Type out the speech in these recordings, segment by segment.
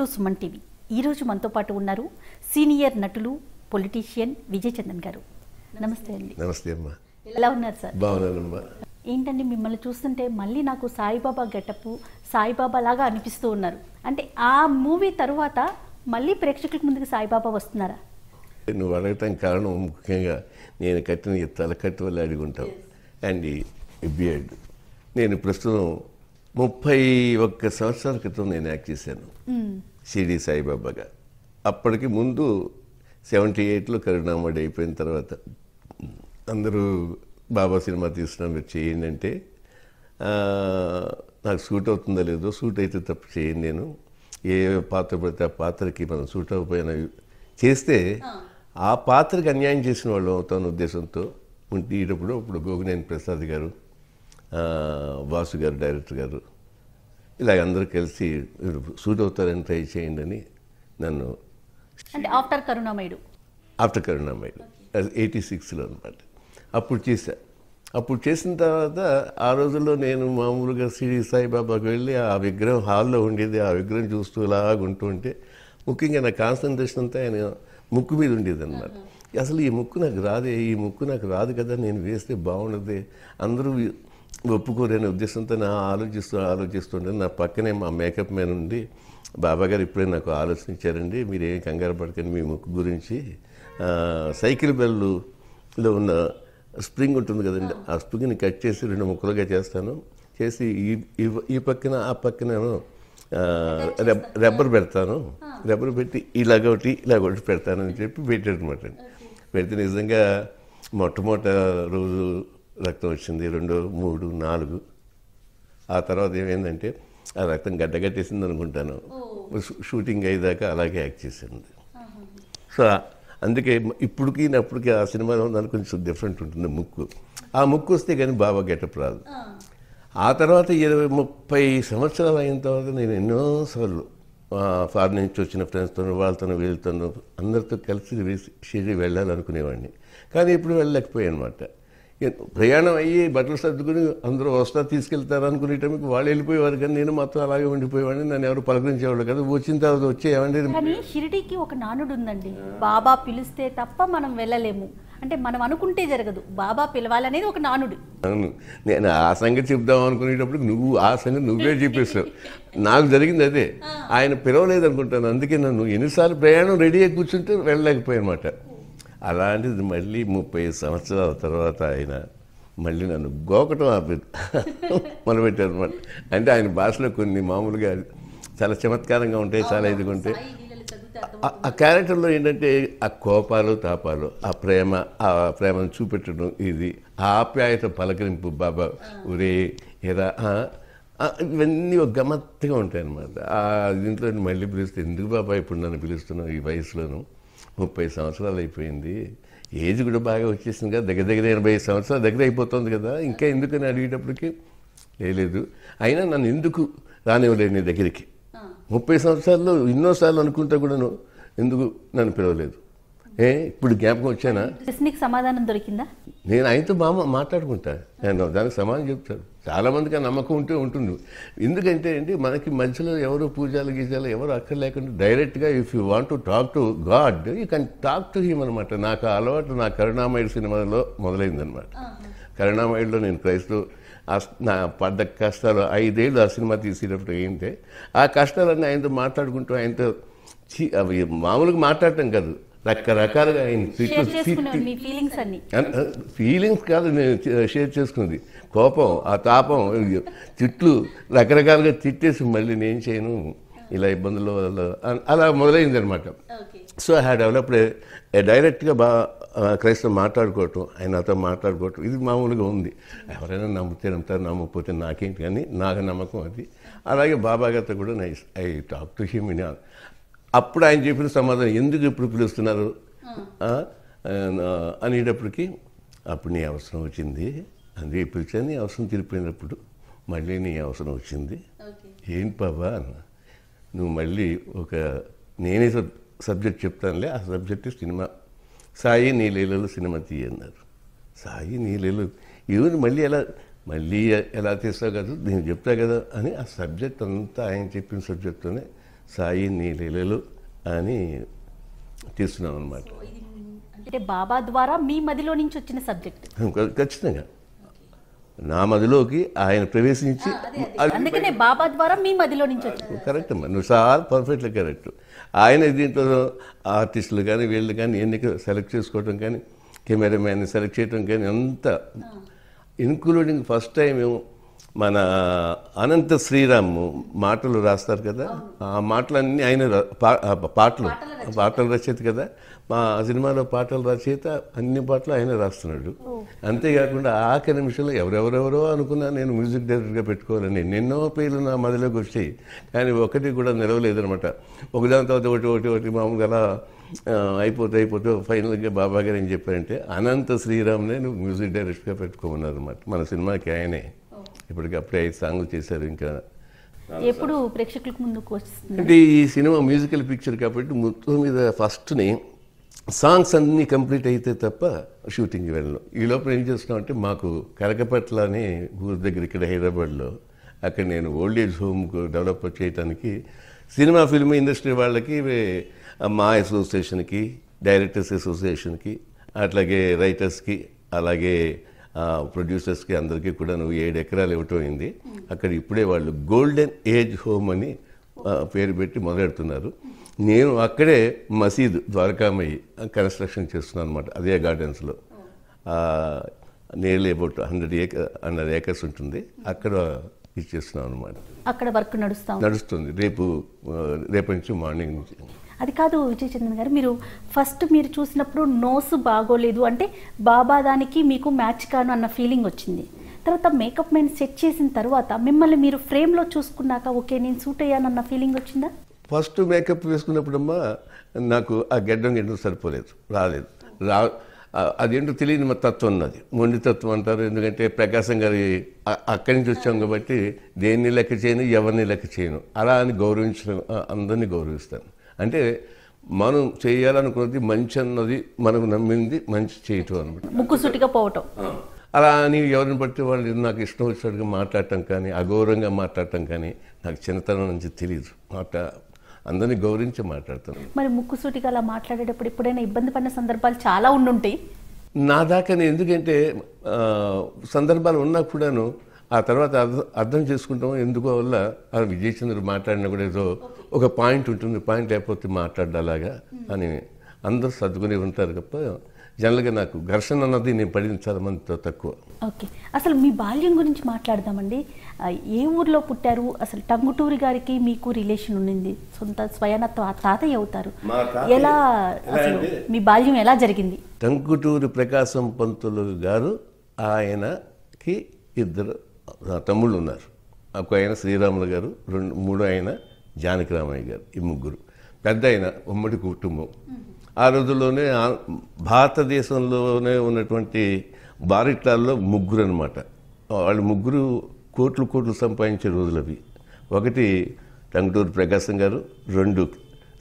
To Suman TV ఈరోజు మనతో పాటు ఉన్నారు సీనియర్ నటులు పొలిటీషియన్ విజయ్ చందన్ గారు నమస్తే అండి నమస్తే అమ్మా ఎలా ఉన్నారు సార్ బాగున్నానమ్మా ఏంటండి మిమ్మల్ని చూస్తుంటే మళ్ళీ నాకు సాయిబాబా గెటప్ సాయిబాబా లాగా అనిపిస్తూ ఉన్నారు అంటే ఆ మూవీ తరువాత మళ్ళీ ప్రేక్షకుల ముందుకు సాయిబాబా వస్తున్నారా నువ్వు అడగటం కారణం ముఖ్యంగా నేను కట్టిన తలకట్టు వల్ల అడిగి ఉంటావు అండ్ బియర్డ్ నేను ప్రస్తుతం ముప్పై ఒక్క సంవత్సరాల క్రితం నేను యాక్ట్ చేశాను షిరిడి సాయిబాబాగా అప్పటికి ముందు సెవెంటీ ఎయిట్లో కరుణామడి అయిపోయిన తర్వాత అందరూ బాబా సినిమా తీసుకున్నా మీరు చేయండి అంటే నాకు సూట్ అవుతుందా లేదో సూట్ అయితే తప్ప చేయండి నేను ఏ పాత్ర పడితే ఆ పాత్రకి మనం సూట్ అవ్వకపోయినా చేస్తే ఆ పాత్రకి అన్యాయం చేసిన వాళ్ళు అవుతాను ఉద్దేశంతో ఉంటే ఇప్పుడు గోగినేని ప్రసాద్ గారు వాసు గారు డైరెక్టర్ గారు ఇలాగ అందరూ కలిసి సూట్ అవుతారని ట్రై చేయండి అని నన్ను అంటే ఆఫ్టర్ కరుణామయుడు ఆఫ్టర్ కరుణామయుడు ఎయిటీ సిక్స్లో అనమాట అప్పుడు చేశా అప్పుడు చేసిన తర్వాత ఆ రోజుల్లో నేను మామూలుగా సిడి సాయిబాబాకు వెళ్ళి ఆ విగ్రహం హాల్లో ఉండేది ఆ విగ్రహం చూస్తూ ఇలాగుంటూ ఉంటే ముఖ్యంగా నా కాన్సన్ట్రేషన్ అంతా ఆయన ముక్కు మీద ఉండేది అనమాట అసలు ఈ ముక్కు నాకు రాదే ఈ ముక్కు నాకు రాదు కదా నేను వేస్తే బాగుండదే అందరూ ఒప్పుకోరనే ఉద్దేశంతో నా ఆలోచిస్తూ ఆలోచిస్తుంటే నా పక్కనే మా మేకప్ మ్యాన్ ఉండి బాబాగారు గారు ఇప్పుడే నాకు ఆలోచించారండి మీరు ఏం కంగారు పడకండి మీ ముక్కు గురించి సైకిల్ బెల్లులో ఉన్న స్ప్రింగ్ ఉంటుంది కదండి ఆ స్ప్రింగ్ని కట్ చేసి రెండు ముక్కలుగా చేస్తాను చేసి ఈ ఈ పక్కన ఆ పక్కన రబ్బర్ పెడతాను రబ్బర్ పెట్టి ఇలాగ ఒకటి ఇలాగ ఒకటి పెడతానని చెప్పి పెట్టాడు అనమాట పెడితే నిజంగా మొట్టమొదటి రోజు రక్తం వచ్చింది రెండు మూడు నాలుగు ఆ తర్వాత ఏమైందంటే ఆ రక్తం గడ్డగట్టేసింది అనుకుంటాను షూటింగ్ అయ్యేదాకా అలాగే యాక్ట్ చేసింది సో అందుకే ఇప్పటికి అప్పటికి ఆ సినిమాలో దానికి కొంచెం డిఫరెంట్ ఉంటుంది ముక్కు ఆ ముక్కు వస్తే కానీ బాబా గెటప్ రాదు ఆ తర్వాత ఇరవై ముప్పై సంవత్సరాలు అయిన తర్వాత నేను ఎన్నోసార్లు ఫారిన్ నుంచి వచ్చిన ఫ్రెండ్స్తో వాళ్ళతో వీళ్ళతో అందరితో కలిసి వేసి వెళ్ళాలనుకునేవాడిని కానీ ఇప్పుడు వెళ్ళలేకపోయాయి అనమాట ప్రయాణం అయ్యి బట్టలు సర్దుకుని అందరూ వస్తా తీసుకెళ్తారు అనుకునే టైంకి వాళ్ళు వెళ్ళిపోయేవారు కానీ నేను మాత్రం అలాగే ఉండిపోయేవాడిని నన్ను ఎవరు పలకరించేవాళ్ళు కదా వచ్చిన తర్వాత వచ్చే షిరిడికి షిరిడీకి ఒక నానుడు ఉందండి బాబా పిలిస్తే తప్ప మనం వెళ్ళలేము అంటే మనం అనుకుంటే జరగదు బాబా పిలవాలనేది ఒక నానుడు అవును నేను ఆ సంగతి చెప్దాం అనుకునేటప్పుడు నువ్వు ఆ సంగతి నువ్వే చెప్పేస్తావు నాకు జరిగింది అదే ఆయన పిలవలేదు అనుకుంటాను అందుకే నన్ను ఎన్నిసార్లు ప్రయాణం రెడీ అయి కూర్చుంటే వెళ్ళలేకపోయానమాట అలాంటిది మళ్ళీ ముప్పై సంవత్సరాల తర్వాత ఆయన మళ్ళీ నన్ను గోకటం ఆపి మొదలుపెట్టారు అనమాట అంటే ఆయన భాషలో కొన్ని మామూలుగా చాలా చమత్కారంగా ఉంటాయి చాలా ఇదిగా ఉంటాయి ఆ క్యారెక్టర్లో ఏంటంటే ఆ కోపాలు తాపాలు ఆ ప్రేమ ఆ ప్రేమను చూపెట్టడం ఇది ఆ ఆప్యాయత పలకరింపు బాబా ఒరే ఎరా ఇవన్నీ ఒక గమత్తగా ఉంటాయి అన్నమాట దీంట్లో మళ్ళీ పిలుస్తే ఎందుకు బాబా ఇప్పుడు నన్ను పిలుస్తున్నావు ఈ వయసులోనూ ముప్పై సంవత్సరాలు అయిపోయింది ఏజ్ కూడా బాగా వచ్చేసింది కదా దగ్గర దగ్గర ఎనభై సంవత్సరాలు దగ్గర అయిపోతుంది కదా ఇంకా ఎందుకని అడిగేటప్పటికి లేదు అయినా నన్ను ఎందుకు రానివ్వలేదు నీ దగ్గరికి ముప్పై సంవత్సరాల్లో ఎన్నోసార్లు అనుకుంటా కూడాను ఎందుకు నన్ను పిలవలేదు ఏ ఇప్పుడు జ్ఞాపకం వచ్చానా ప్రశ్నకి సమాధానం దొరికిందా నేను ఆయనతో మామ మాట్లాడుకుంటా నేను దానికి సమాధానం చెప్తాను చాలామందికి ఆ నమ్మకం ఉంటే ఉంటుంది ఎందుకంటే అండి మనకి మధ్యలో ఎవరు పూజలు గీజాలు ఎవరు లేకుండా డైరెక్ట్గా if you want to talk to God you can talk to him అనమాట నాకు అలవాటు నా కరుణామయుడు సినిమాలో మొదలైందనమాట కరుణామయుడులో నేను క్రైస్తవ నా పడ్డ కష్టాలు ఐదేళ్ళు ఆ సినిమా తీసేటప్పుడు ఏంటంటే ఆ కష్టాలన్నీ ఆయనతో మాట్లాడుకుంటూ ఆయనతో అవి మామూలుగా మాట్లాడటం కాదు రకరకాలుగా ఆయన ఫీలింగ్స్ కాదు నేను షేర్ చేసుకుంది కోపం ఆ తాపం తిట్లు రకరకాలుగా తిట్టేసి మళ్ళీ నేను చేయను ఇలా ఇబ్బందులు అలా మొదలైంది అనమాట సో ఐ హ్యా డెవలప్డ్ డైరెక్ట్గా బా క్రైస్తవ మాట్లాడుకోవటం ఆయన అతను మాట్లాడుకోవటం ఇది మామూలుగా ఉంది ఎవరైనా నమ్మితే అంతా నమ్మకపోతే నాకేంటి కానీ నాకు నమ్మకం అది అలాగే బాబా కూడా I I talk to him in అప్పుడు ఆయన చెప్పిన సమాధానం ఎందుకు ఇప్పుడు పిలుస్తున్నారు అనేటప్పటికీ అప్పుడు నీ అవసరం వచ్చింది అందుకే పిలిచా నీ అవసరం తీరిపోయినప్పుడు మళ్ళీ నీ అవసరం వచ్చింది ఏంటి బాబా అన్న నువ్వు మళ్ళీ ఒక నేనే సబ్జెక్ట్ చెప్తానులే ఆ సబ్జెక్ట్ సినిమా సాయి నీ లీలలో సినిమా తీయన్నారు సాయి నీ లీలలో ఈరోజు మళ్ళీ ఎలా మళ్ళీ ఎలా తీస్తావు కదా నేను చెప్తా కదా అని ఆ సబ్జెక్ట్ అంతా ఆయన చెప్పిన సబ్జెక్ట్తోనే సాయి నీ లీలలు అని తీసుకున్నాం అనమాట అంటే బాబా ద్వారా మీ మదిలో నుంచి వచ్చిన సబ్జెక్ట్ ఖచ్చితంగా నా మదిలోకి ఆయన ప్రవేశించి అందుకనే బాబా ద్వారా మీ మదిలో నుంచి వచ్చింది కరెక్ట్ అమ్మా నువ్వు సార్ పర్ఫెక్ట్లీ కరెక్ట్ ఆయన దీంట్లో ఆర్టిస్టులు కానీ వీళ్ళు కానీ ఎన్నిక సెలెక్ట్ చేసుకోవటం కానీ కెమెరామ్యాన్ని సెలెక్ట్ చేయటం కానీ అంత ఇన్క్లూడింగ్ ఫస్ట్ టైం మేము మన అనంత శ్రీరామ్ మాటలు రాస్తారు కదా ఆ మాటలన్నీ ఆయన పాటలు పాటలు రచయిత కదా మా సినిమాలో పాటలు రచయిత అన్ని పాటలు ఆయన రాస్తున్నాడు అంతేకాకుండా ఆఖరి నిమిషంలో ఎవరెవరెవరో అనుకున్నా నేను మ్యూజిక్ డైరెక్టర్గా పెట్టుకోవాలని ఎన్నెన్నో పేర్లు నా మదిలోకి వచ్చాయి కానీ ఒకటి కూడా నిలవలేదనమాట ఒకదాని తర్వాత ఒకటి ఒకటి ఒకటి మామూలుగా అలా అయిపోతే అయిపోతే ఫైనల్గా బాబా గారు ఏం చెప్పారంటే అనంత శ్రీరామ్నే నువ్వు మ్యూజిక్ డైరెక్టర్గా పెట్టుకోమన్నారు అనమాట మన సినిమాకి ఆయనే ఇప్పటికప్పుడే ఐదు సాంగ్లు చేశారు ఇంకా ఎప్పుడు ప్రేక్షకులకు ముందుకు వస్తుంది అంటే ఈ సినిమా మ్యూజికల్ పిక్చర్ కాబట్టి మొత్తం మీద ఫస్ట్ని సాంగ్స్ అన్నీ కంప్లీట్ అయితే తప్ప షూటింగ్ వెళ్ళను ఈ లోపల ఏం చేస్తున్నామంటే మాకు కరకపట్ల అని ఊరి దగ్గర ఇక్కడ హైదరాబాద్లో అక్కడ నేను ఓల్డ్ ఏజ్ హోమ్ డెవలప్ చేయడానికి సినిమా ఫిల్మ్ ఇండస్ట్రీ వాళ్ళకి మా అసోసియేషన్కి డైరెక్టర్స్ అసోసియేషన్కి అట్లాగే రైటర్స్కి అలాగే ప్రొడ్యూసర్స్కి అందరికీ కూడా నువ్వు ఏడు ఎకరాలు ఇవ్వటమైంది అక్కడ ఇప్పుడే వాళ్ళు గోల్డెన్ ఏజ్ హోమ్ అని పేరు పెట్టి మొదలెడుతున్నారు నేను అక్కడే మసీదు ద్వారకామయ్యి కన్స్ట్రక్షన్ చేస్తున్నాను అనమాట అదే గార్డెన్స్లో nearly about hundred acre hundred acres ఉంటుంది అక్కడ ఇచ్చేస్తున్నాం అనమాట అక్కడ వర్క్ నడుస్తుంది నడుస్తుంది రేపు రేపటి నుంచి మార్నింగ్ నుంచి అది కాదు విజయ్ చంద్రన్ గారు మీరు ఫస్ట్ మీరు చూసినప్పుడు నోస్ బాగోలేదు అంటే బాబా దానికి మీకు మ్యాచ్ కాను అన్న ఫీలింగ్ వచ్చింది తర్వాత మేకప్ మెయిన్ సెట్ చేసిన తర్వాత మిమ్మల్ని మీరు ఫ్రేమ్లో చూసుకున్నాక ఓకే నేను సూట్ అయ్యానన్న ఫీలింగ్ వచ్చిందా ఫస్ట్ మేకప్ వేసుకున్నప్పుడమ్మా నాకు ఆ గెడ్డం గెడ్డం సరిపోలేదు రాలేదు రా అదేంటో తెలియని మా తత్వం ఉన్నది తత్వం అంటారు ఎందుకంటే ప్రకాశం గారి అక్కడి నుంచి వచ్చాం కాబట్టి దేన్ని లెక్క చేయను ఎవరిని లెక్క చేయను అలా అని గౌరవించడం అందరినీ గౌరవిస్తాను అంటే మనం చేయాలనుకున్నది మంచి అన్నది మనకు నమ్మింది మంచి చేయటం అనమాట సుట్టిగా పోవటం అలా అని ఎవరిని బట్టి వాళ్ళు నాకు ఇష్టం వచ్చినట్టుగా మాట్లాడటం కానీ అగౌరవంగా మాట్లాడటం కానీ నాకు చిన్నతనం నుంచి తెలియదు మాట అందరిని గౌరవించి మాట్లాడతాను మరి సూటిగా అలా మాట్లాడేటప్పుడు ఎప్పుడైనా ఇబ్బంది పడిన సందర్భాలు చాలా ఉండుంటాయి నా దాకా ఎందుకంటే సందర్భాలు ఉన్నా కూడాను ఆ తర్వాత అర్థం చేసుకుంటాం ఎందుకు వల్ల విజయచంద్రుడు మాట్లాడినా కూడా ఏదో ఒక పాయింట్ ఉంటుంది పాయింట్ లేకపోతే మాట్లాడాలాగా అని అందరూ సర్దుకుని ఉంటారు తప్ప జనరల్గా నాకు ఘర్షణ అన్నది నేను పడిన చాలా మందితో తక్కువ ఓకే అసలు మీ బాల్యం గురించి మాట్లాడదామండి ఏ ఊర్లో పుట్టారు అసలు టంగుటూరి గారికి మీకు రిలేషన్ ఉండింది సొంత స్వయాన తాతయ్య అవుతారు ఎలా మీ బాల్యం ఎలా జరిగింది టంగుటూరి ప్రకాశం పంతులు గారు ఆయనకి ఇద్దరు తమ్ముళ్ళు ఉన్నారు ఒక ఆయన శ్రీరాములు గారు రెండు మూడు ఆయన జానకిరామయ్య గారు ఈ ముగ్గురు పెద్ద ఆయన ఉమ్మడి కుటుంబం ఆ రోజుల్లోనే భారతదేశంలోనే ఉన్నటువంటి బారిట్లాల్లో ముగ్గురు అనమాట వాళ్ళు ముగ్గురు కోట్లు కోట్లు సంపాదించే రోజులు అవి ఒకటి టంగుటూరు ప్రకాశం గారు రెండు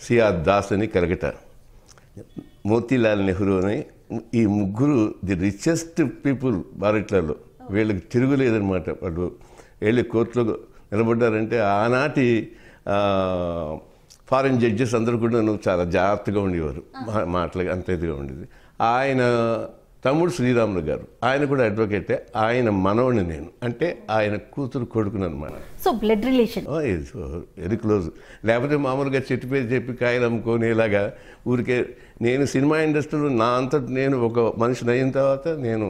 సిఆర్ దాస్ అని కలగట మోతీలాల్ నెహ్రూ అని ఈ ముగ్గురు ది రిచెస్ట్ పీపుల్ బారిట్లాల్లో వీళ్ళకి తిరుగులేదనమాట వాళ్ళు వెళ్ళి కోర్టులో నిలబడ్డారంటే ఆనాటి ఫారిన్ జడ్జెస్ అందరూ కూడా నువ్వు చాలా జాగ్రత్తగా ఉండేవారు మాటలు అంత ఇదిగా ఉండేది ఆయన తమ్ముడు శ్రీరాములు గారు ఆయన కూడా అడ్వకేటే ఆయన మనవని నేను అంటే ఆయన కూతురు కొడుకుని అనమాట so blood relation very close లేకపోతే మామూలుగా చెట్టు పేరు చెప్పి కాయలు అమ్ముకునేలాగా ఊరికే నేను సినిమా ఇండస్ట్రీలో నా అంతటి నేను ఒక మనిషిని అయిన తర్వాత నేను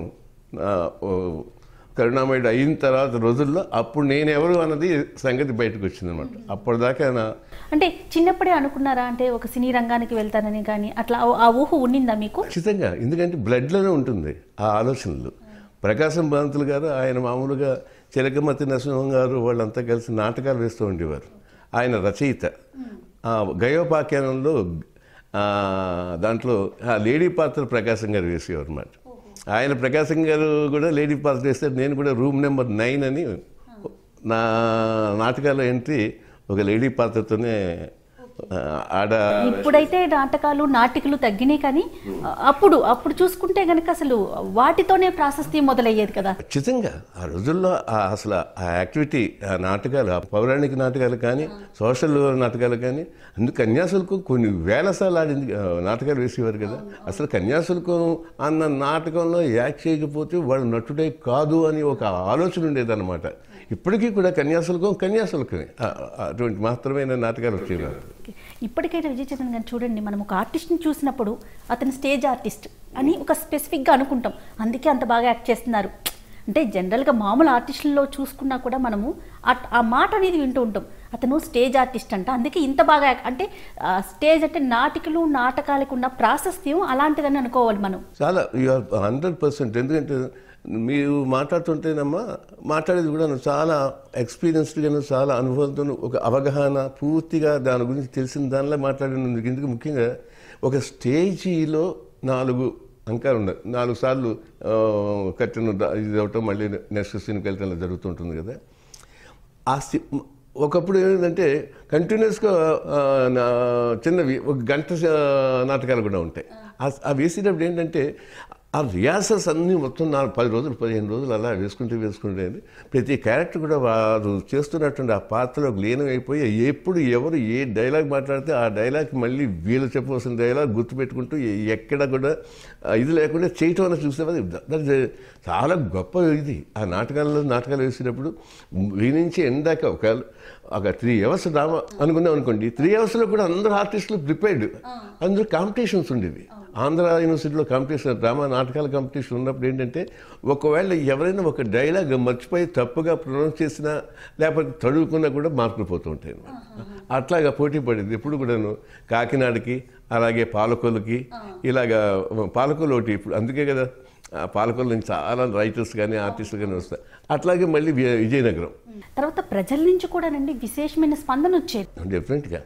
కరుణామయుడు అయిన తర్వాత రోజుల్లో అప్పుడు నేను ఎవరు అన్నది సంగతి బయటకు వచ్చింది అనమాట అప్పటిదాకా అంటే చిన్నప్పుడే అనుకున్నారా అంటే ఒక సినీ రంగానికి వెళ్తానని కానీ అట్లా ఆ ఊహ ఉండిందా మీకు ఖచ్చితంగా ఎందుకంటే బ్లడ్లోనే ఉంటుంది ఆ ఆలోచనలు ప్రకాశం భవంతులు గారు ఆయన మామూలుగా చిలకమతి నరసింహం గారు వాళ్ళంతా కలిసి నాటకాలు వేస్తూ ఉండేవారు ఆయన రచయిత గయోపాఖ్యానంలో దాంట్లో ఆ లేడీ పాత్ర ప్రకాశం గారు వేసేవారు అన్నమాట ఆయన ప్రకాశం గారు కూడా లేడీ పాత్ర చేస్తారు నేను కూడా రూమ్ నెంబర్ నైన్ అని నా నాటకాల ఎంట్రీ ఒక లేడీ పాత్రతోనే ఆడ ఇప్పుడైతే నాటకాలు నాటికలు తగ్గినాయి కానీ అప్పుడు అప్పుడు చూసుకుంటే గనక అసలు వాటితోనే ప్రాశస్తి మొదలయ్యేది కదా ఖచ్చితంగా ఆ రోజుల్లో అసలు ఆ యాక్టివిటీ ఆ నాటకాలు పౌరాణిక నాటకాలు కానీ సోషల్ నాటకాలు కానీ అందుకు కన్యాశుల్కం కొన్ని వేల సార్లు ఆడింది నాటకాలు వేసేవారు కదా అసలు కన్యాశుల్కం అన్న నాటకంలో యాక్ట్ చేయకపోతే వాళ్ళు నటుడే కాదు అని ఒక ఆలోచన ఉండేదన్నమాట ఇప్పటికీ కూడా కన్యాశుల్కం కన్యాశుల్కమే అటువంటి మాత్రమైన నాటకాలు వచ్చేవారు ఇప్పటికైనా విజయ్ చంద్రన్ గారు చూడండి మనం ఒక ఆర్టిస్ట్ని చూసినప్పుడు అతను స్టేజ్ ఆర్టిస్ట్ అని ఒక స్పెసిఫిక్గా అనుకుంటాం అందుకే అంత బాగా యాక్ట్ చేస్తున్నారు అంటే జనరల్గా మామూలు ఆర్టిస్టుల్లో చూసుకున్నా కూడా మనము ఆ మాట అనేది వింటూ ఉంటాం అతను స్టేజ్ ఆర్టిస్ట్ అంట అందుకే ఇంత బాగా అంటే స్టేజ్ అంటే నాటికలు నాటకాలకు ఉన్న ప్రాశస్త్యం అలాంటిదని అనుకోవాలి మనం చాలా యూఆర్ హండ్రెడ్ పర్సెంట్ ఎందుకంటే మీరు మాట్లాడుతుంటేనమ్మా మాట్లాడేది కూడా చాలా ఎక్స్పీరియన్స్డ్గాను చాలా అనుభవంతో ఒక అవగాహన పూర్తిగా దాని గురించి తెలిసిన దానిలో మాట్లాడిన ఎందుకు ముఖ్యంగా ఒక స్టేజీలో నాలుగు అంకాలు ఉండదు నాలుగు సార్లు కట్టిన ఇది అవటం మళ్ళీ నెక్స్ట్ సీన్కి వెళ్ళటం జరుగుతుంటుంది కదా ఆ ఒకప్పుడు ఏంటంటే కంటిన్యూస్గా చిన్నవి ఒక గంట నాటకాలు కూడా ఉంటాయి ఆ వేసేటప్పుడు ఏంటంటే ఆ రియాసెస్ అన్నీ మొత్తం నాలుగు పది రోజులు పదిహేను రోజులు అలా వేసుకుంటూ వేసుకుంటే ప్రతి క్యారెక్టర్ కూడా వారు చేస్తున్నటువంటి ఆ పాత్రలో లీనమైపోయి ఎప్పుడు ఎవరు ఏ డైలాగ్ మాట్లాడితే ఆ డైలాగ్ మళ్ళీ వీళ్ళు చెప్పవలసిన డైలాగ్ గుర్తుపెట్టుకుంటూ ఎక్కడ కూడా ఇది లేకుండా చేయటం అని చూస్తే అది చాలా గొప్ప ఇది ఆ నాటకాల్లో నాటకాలు వేసినప్పుడు ఈ నుంచి ఎండాక ఒక ఒక త్రీ అవర్స్ డ్రామా అనుకుందాం అనుకోండి త్రీ అవర్స్లో కూడా అందరూ ఆర్టిస్టులు ప్రిపేర్డ్ అందరూ కాంపిటీషన్స్ ఉండేవి ఆంధ్ర యూనివర్సిటీలో కాంపిటీషన్ డ్రామా నాటకాల కాంపిటీషన్ ఉన్నప్పుడు ఏంటంటే ఒకవేళ ఎవరైనా ఒక డైలాగ్ మర్చిపోయి తప్పుగా ప్రొనౌన్స్ చేసినా లేకపోతే తడువుకున్నా కూడా మార్కులు పోతూ ఉంటాయి అనమాట అట్లాగా పోటీ పడింది ఇప్పుడు కూడాను కాకినాడకి అలాగే పాలకొలకి ఇలాగా పాలకొలు ఒకటి ఇప్పుడు అందుకే కదా పాలకొల నుంచి చాలా రైటర్స్ కానీ ఆర్టిస్టులు కానీ వస్తాయి అట్లాగే మళ్ళీ విజయనగరం తర్వాత ప్రజల నుంచి కూడా విశేషమైన స్పందన వచ్చేది డెఫినెట్గా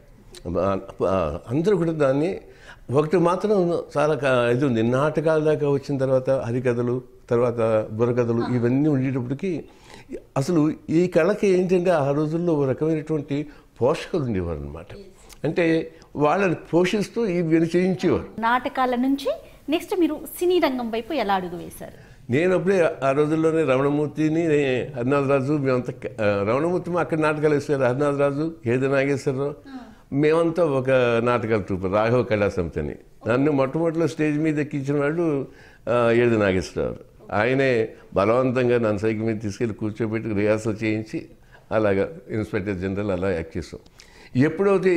అందరూ కూడా దాన్ని ఒకటి మాత్రం చాలా ఇది ఉంది నాటకాల దాకా వచ్చిన తర్వాత హరికథలు తర్వాత బుర్రకథలు ఇవన్నీ ఉండేటప్పటికి అసలు ఈ కళకి ఏంటంటే ఆ రోజుల్లో ఒక రకమైనటువంటి పోషకులు ఉండేవారు అనమాట అంటే వాళ్ళని పోషిస్తూ ఇవి చేయించేవారు నాటకాల నుంచి నెక్స్ట్ మీరు సినీ రంగం వైపు ఎలా అడుగు వేశారు నేను అప్పుడే ఆ రోజుల్లోనే రమణమూర్తిని హరినాథరాజు మేమంతా రమణమూర్తి అక్కడ నాటకాలు వేసారు హరినాథరాజు ఏది నాగేశ్వరరావు మేమంతా ఒక నాటకాల ట్రూప్ రాఘవ కళా సమితి అని నన్ను మొట్టమొదటిలో స్టేజ్ మీద ఎక్కించిన వాళ్ళు ఏడు నాగేశ్వరరావు ఆయనే బలవంతంగా నన్ను సైకిల్ మీద తీసుకెళ్ళి కూర్చోబెట్టి రిహార్సల్ చేయించి అలాగా ఇన్స్పెక్టర్ జనరల్ అలా యాక్ట్ చేస్తాం ఎప్పుడైతే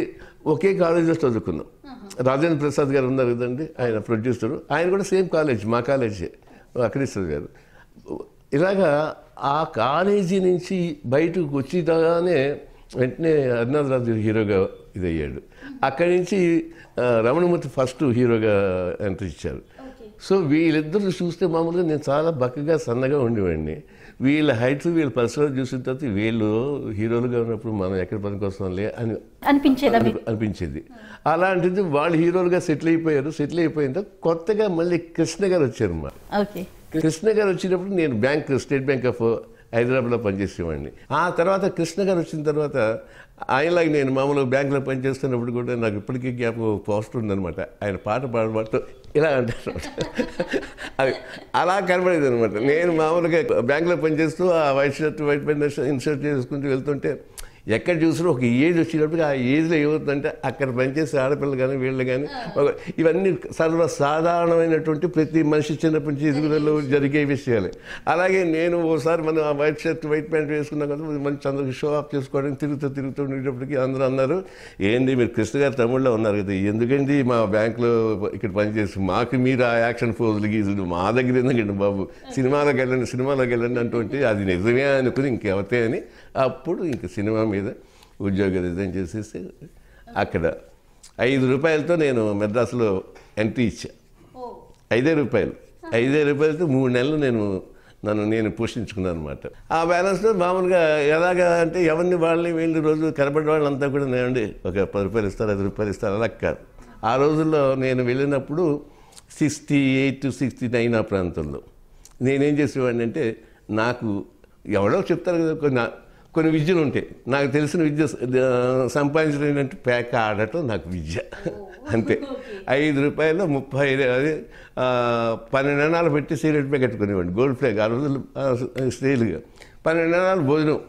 ఒకే కాలేజీలో చదువుకున్నాం రాజేంద్ర ప్రసాద్ గారు ఉన్నారు కదండి ఆయన ప్రొడ్యూసరు ఆయన కూడా సేమ్ కాలేజ్ మా కాలేజే అక్కడే చదివారు ఇలాగా ఆ కాలేజీ నుంచి బయటకు వచ్చిదాగానే వెంటనే అరుణాథరాజు హీరోగా ఇదయ్యాడు అక్కడి నుంచి రమణమూర్తి ఫస్ట్ హీరోగా ఎంట్రీ ఇచ్చారు సో వీళ్ళిద్దరు చూస్తే మామూలుగా నేను చాలా బక్కగా సన్నగా ఉండేవాడిని వీళ్ళ హైట్స్ వీళ్ళ పరిసరాలు చూసిన తర్వాత వీళ్ళు హీరోలుగా ఉన్నప్పుడు మనం ఎక్కడ పనికొస్తాంలే అని అనిపించేది అనిపించేది అలాంటిది వాళ్ళు హీరోలుగా సెటిల్ అయిపోయారు సెటిల్ అయిపోయిన కొత్తగా మళ్ళీ కృష్ణ గారు వచ్చారు మా కృష్ణ గారు వచ్చినప్పుడు నేను బ్యాంక్ స్టేట్ బ్యాంక్ ఆఫ్ హైదరాబాద్లో పనిచేసేవాడిని ఆ తర్వాత కృష్ణ గారు వచ్చిన తర్వాత ఆయనలాగా నేను మామూలుగా బ్యాంకులో పనిచేస్తున్నప్పుడు కూడా నాకు ఇప్పటికీ గ్యాప్ పోస్టర్ ఉందనమాట ఆయన పాట పాడబడుతూ ఇలా అంటారు అవి అలా కనబడేది అనమాట నేను మామూలుగా బ్యాంకులో పనిచేస్తూ ఆ white shirt white pant insert చేసుకుంటూ వెళ్తుంటే ఎక్కడ చూసినా ఒక ఏజ్ వచ్చినప్పుడు ఆ ఏజ్లో ఏమవుతుందంటే అక్కడ పనిచేసే ఆడపిల్లలు కానీ వీళ్ళు కానీ ఇవన్నీ సర్వసాధారణమైనటువంటి ప్రతి మనిషి చిన్నప్పటి నుంచి ఎదుగుదలలో జరిగే విషయాలే అలాగే నేను ఓసారి మనం ఆ వైట్ షర్ట్ వైట్ ప్యాంట్ వేసుకున్నాం కదా మంచి అందరికి షో ఆఫ్ చేసుకోవడానికి తిరుగుతూ తిరుగుతూ ఉండేటప్పటికి అందరూ అన్నారు ఏంది మీరు కృష్ణ గారు తమిళలో ఉన్నారు కదా ఎందుకండి మా బ్యాంకులో ఇక్కడ పనిచేసి మాకు మీరు ఆ యాక్షన్ ఫోజులు గీజులు మా దగ్గర ఎందుకండి బాబు సినిమాలోకి వెళ్ళండి సినిమాలోకి వెళ్ళండి అంటుంటే అది నిజమే అనుకుని ఇంకెవతే అని అప్పుడు ఇంక సినిమా మీద ఉద్యోగ రిజైన్ చేసేసి అక్కడ ఐదు రూపాయలతో నేను మెడ్రాస్లో ఎంట్రీ ఇచ్చా ఐదే రూపాయలు ఐదే రూపాయలతో మూడు నెలలు నేను నన్ను నేను పోషించుకున్నాను అనమాట ఆ బ్యాలెన్స్లో మామూలుగా ఎలాగా అంటే ఎవరిని వాళ్ళని వీళ్ళు రోజు కనబడే వాళ్ళంతా కూడా నేనండి ఒక పది రూపాయలు ఇస్తారు ఐదు రూపాయలు ఇస్తారు అలా కాదు ఆ రోజుల్లో నేను వెళ్ళినప్పుడు సిక్స్టీ ఎయిట్ సిక్స్టీ నైన్ ఆ ప్రాంతంలో నేనేం చేసేవాడిని అంటే నాకు ఎవడో చెప్తారు కదా కొన్ని కొన్ని విద్యలు ఉంటాయి నాకు తెలిసిన విద్య సంపాదించిన ప్యాక్ ఆడటం నాకు విద్య అంతే ఐదు రూపాయలు ముప్పై ఐదు అది పన్నెండు నెలలు పెట్టి సిగరెట్ ప్యాకెట్ కొనివ్వండి గోల్డ్ ఫ్లేక్ ఆ రోజులు స్టైల్గా పన్నెండు నెలలు భోజనం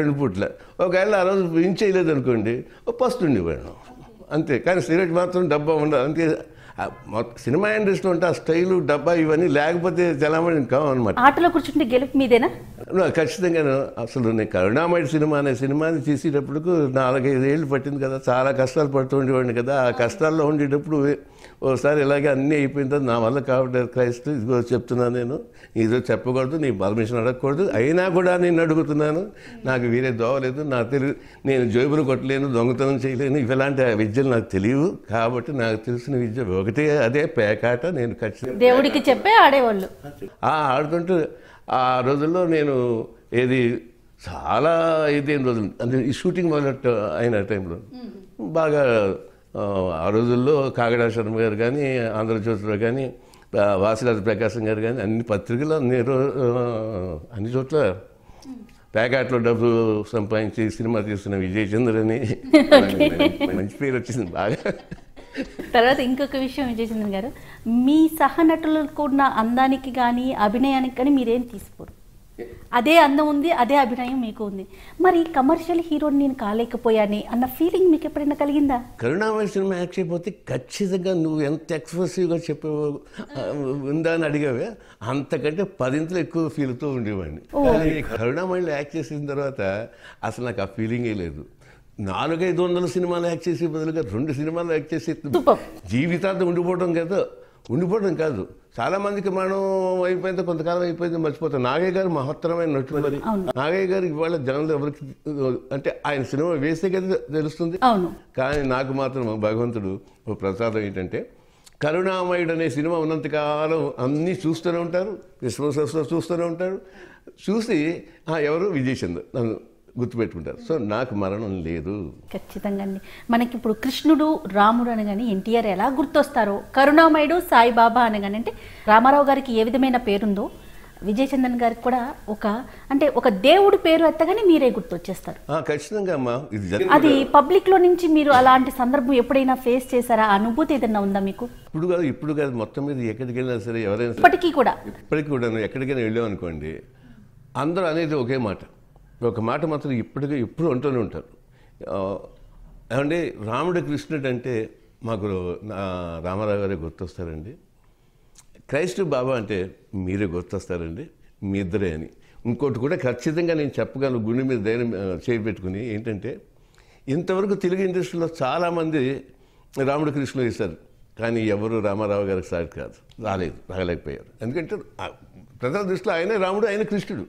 రెండు పూట్ల ఒకవేళ ఆ రోజు ఇంచేయలేదు అనుకోండి ఫస్ట్ ఉండిపోయాను అంతే కానీ సిగరెట్ మాత్రం డబ్బా ఉండదు అంతే సినిమా ఇండస్ట్రీలో ఉంటే ఆ స్టైలు డబ్బా ఇవన్నీ లేకపోతే జనామణి కావాలన్నమాట ఆటలో కూర్చుంటే గెలుపు మీదేనా ఖచ్చితంగా అసలు నేను కరుణామయ సినిమా అనే సినిమాని తీసేటప్పుడు నాలుగైదు ఏళ్ళు పట్టింది కదా చాలా కష్టాలు పడుతూ ఉండేవాడిని కదా ఆ కష్టాల్లో ఉండేటప్పుడు ఓసారి ఇలాగే అన్నీ అయిపోయింది నా వల్ల కాబట్టి క్రైస్తు ఇదిగో చెప్తున్నాను నేను ఇదో చెప్పకూడదు నీ పర్మిషన్ అడగకూడదు అయినా కూడా నేను అడుగుతున్నాను నాకు వీరే దోవలేదు నా తెలివి నేను జోబులు కొట్టలేను దొంగతనం చేయలేను ఇలాంటి విద్యలు నాకు తెలియవు కాబట్టి నాకు తెలిసిన విద్య ఒక ఒకటి అదే పేకాట నేను ఖచ్చితంగా దేవుడికి చెప్పే ఆడేవాళ్ళు ఆడుతుంటే ఆ రోజుల్లో నేను ఏది చాలా ఇదేం రోజులు అంటే ఈ షూటింగ్ మొదలెట్టు అయిన టైంలో బాగా ఆ రోజుల్లో కాగడ శర్మ గారు కానీ ఆంధ్రజ్యోతిలో కానీ వాసిరాజు ప్రకాశం గారు కానీ అన్ని పత్రికలు అన్ని అన్ని చోట్ల ప్యాకాట్లో డబ్బు సంపాదించి సినిమా తీస్తున్న విజయ్ చంద్ర అని మంచి పేరు వచ్చింది బాగా తర్వాత ఇంకొక విషయం చేసింది గారు మీ సహనటులకు ఉన్న అందానికి కానీ అభినయానికి కానీ మీరేం తీసుకోరు అదే అందం ఉంది అదే అభినయం మీకు ఉంది మరి కమర్షియల్ హీరోని నేను కాలేకపోయాని అన్న ఫీలింగ్ మీకు ఎప్పుడైనా కలిగిందా కరుణామయ సినిమా యాక్ట్ అయిపోతే ఖచ్చితంగా నువ్వు ఎంత ఎక్స్ప్రెసివ్గా చెప్పే ఉందా అని అడిగావే అంతకంటే పదింతలు ఎక్కువ ఫీల్తో ఉండేవాడిని కరుణామయిలో యాక్ట్ చేసిన తర్వాత అసలు నాకు ఆ ఫీలింగే లేదు నాలుగైదు వందల సినిమాలు యాక్ట్ చేసే బదులుగా రెండు సినిమాలు యాక్ట్ చేసే జీవితాంతం ఉండిపోవడం కదా ఉండిపోవడం కాదు చాలా మందికి మనం అయిపోయింది కొంతకాలం అయిపోయింది మర్చిపోతాం నాగయ్య గారు మహత్తరమైన నటుడు మరి నాగయ్య గారు ఇవాళ జనంలో ఎవరికి అంటే ఆయన సినిమా వేస్తే కదా తెలుస్తుంది కానీ నాకు మాత్రం భగవంతుడు ప్రసాదం ఏంటంటే కరుణామయుడు అనే సినిమా ఉన్నంతకాలం అన్నీ చూస్తూనే ఉంటారు క్రిస్మస్ చూస్తూనే ఉంటారు చూసి ఎవరు విజయ్ చంద్ర నన్ను గుర్తుపెట్టుకుంటారు సో నాకు మరణం లేదు ఖచ్చితంగా అండి మనకి ఇప్పుడు కృష్ణుడు రాముడు అనగానే ఎన్టీఆర్ ఎలా గుర్తొస్తారో కరుణామయుడు సాయిబాబా అనగానే అంటే రామారావు గారికి ఏ విధమైన పేరుందో విజయచందన్ గారికి కూడా ఒక అంటే ఒక దేవుడు పేరు ఎత్తగానే మీరే గుర్తొచ్చేస్తారు ఖచ్చితంగా అది పబ్లిక్ లో నుంచి మీరు అలాంటి సందర్భం ఎప్పుడైనా ఫేస్ చేశారా అనుభూతి ఏదైనా ఉందా మీకు ఇప్పుడు కాదు ఇప్పుడు కాదు మొత్తం మీద ఎక్కడికి వెళ్ళినా సరే ఎవరైనా ఇప్పటికీ కూడా ఇప్పటికీ కూడా ఎక్కడికైనా వెళ్ళాం అనుకోండి అందరూ అనేది ఒకే మాట ఒక మాట మాత్రం ఇప్పటికే ఎప్పుడు అంటూనే ఉంటారు ఏమంటే రాముడు కృష్ణుడు అంటే మాకు రామారావు గారే గుర్తొస్తారండి క్రైస్తవ బాబా అంటే మీరే గుర్తొస్తారండి మీ ఇద్దరే అని ఇంకోటి కూడా ఖచ్చితంగా నేను చెప్పగలను గుండె మీద ధైర్యం చేయి పెట్టుకుని ఏంటంటే ఇంతవరకు తెలుగు ఇండస్ట్రీలో చాలామంది రాముడు కృష్ణ వేశారు కానీ ఎవరు రామారావు గారికి సాటి కాదు రాలేదు రాగలేకపోయారు ఎందుకంటే ప్రజల దృష్టిలో ఆయనే రాముడు ఆయన కృష్ణుడు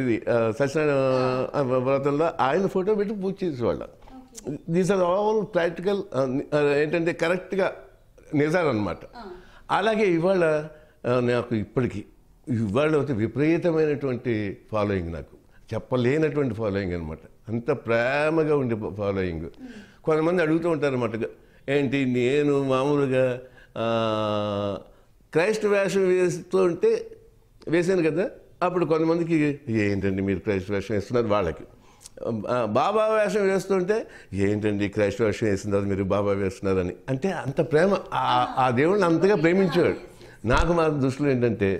ఇది సత్యనారాయణ వ్రతంలో ఆయన ఫోటో పెట్టి పూజ చేసేవాళ్ళ దీస్ ఆర్ ఆల్ ప్రాక్టికల్ ఏంటంటే కరెక్ట్గా నిజాలన్నమాట అలాగే ఇవాళ నాకు ఇప్పటికీ ఇవాళ విపరీతమైనటువంటి ఫాలోయింగ్ నాకు చెప్పలేనటువంటి ఫాలోయింగ్ అనమాట అంత ప్రేమగా ఉండే ఫాలోయింగ్ కొంతమంది అడుగుతూ ఉంటారు అనమాట ఏంటి నేను మామూలుగా క్రైస్ట్ వేషం వేస్తూ ఉంటే వేశాను కదా అప్పుడు కొంతమందికి ఏంటండి మీరు క్రైస్ట్ వేషం వేస్తున్నారు వాళ్ళకి బాబా వేషం వేస్తుంటే ఏంటండి క్రైస్ట్ వేషం వేసిన తర్వాత మీరు బాబా వేస్తున్నారని అంటే అంత ప్రేమ ఆ దేవుడిని అంతగా ప్రేమించేవాడు నాకు మా దృష్టిలో ఏంటంటే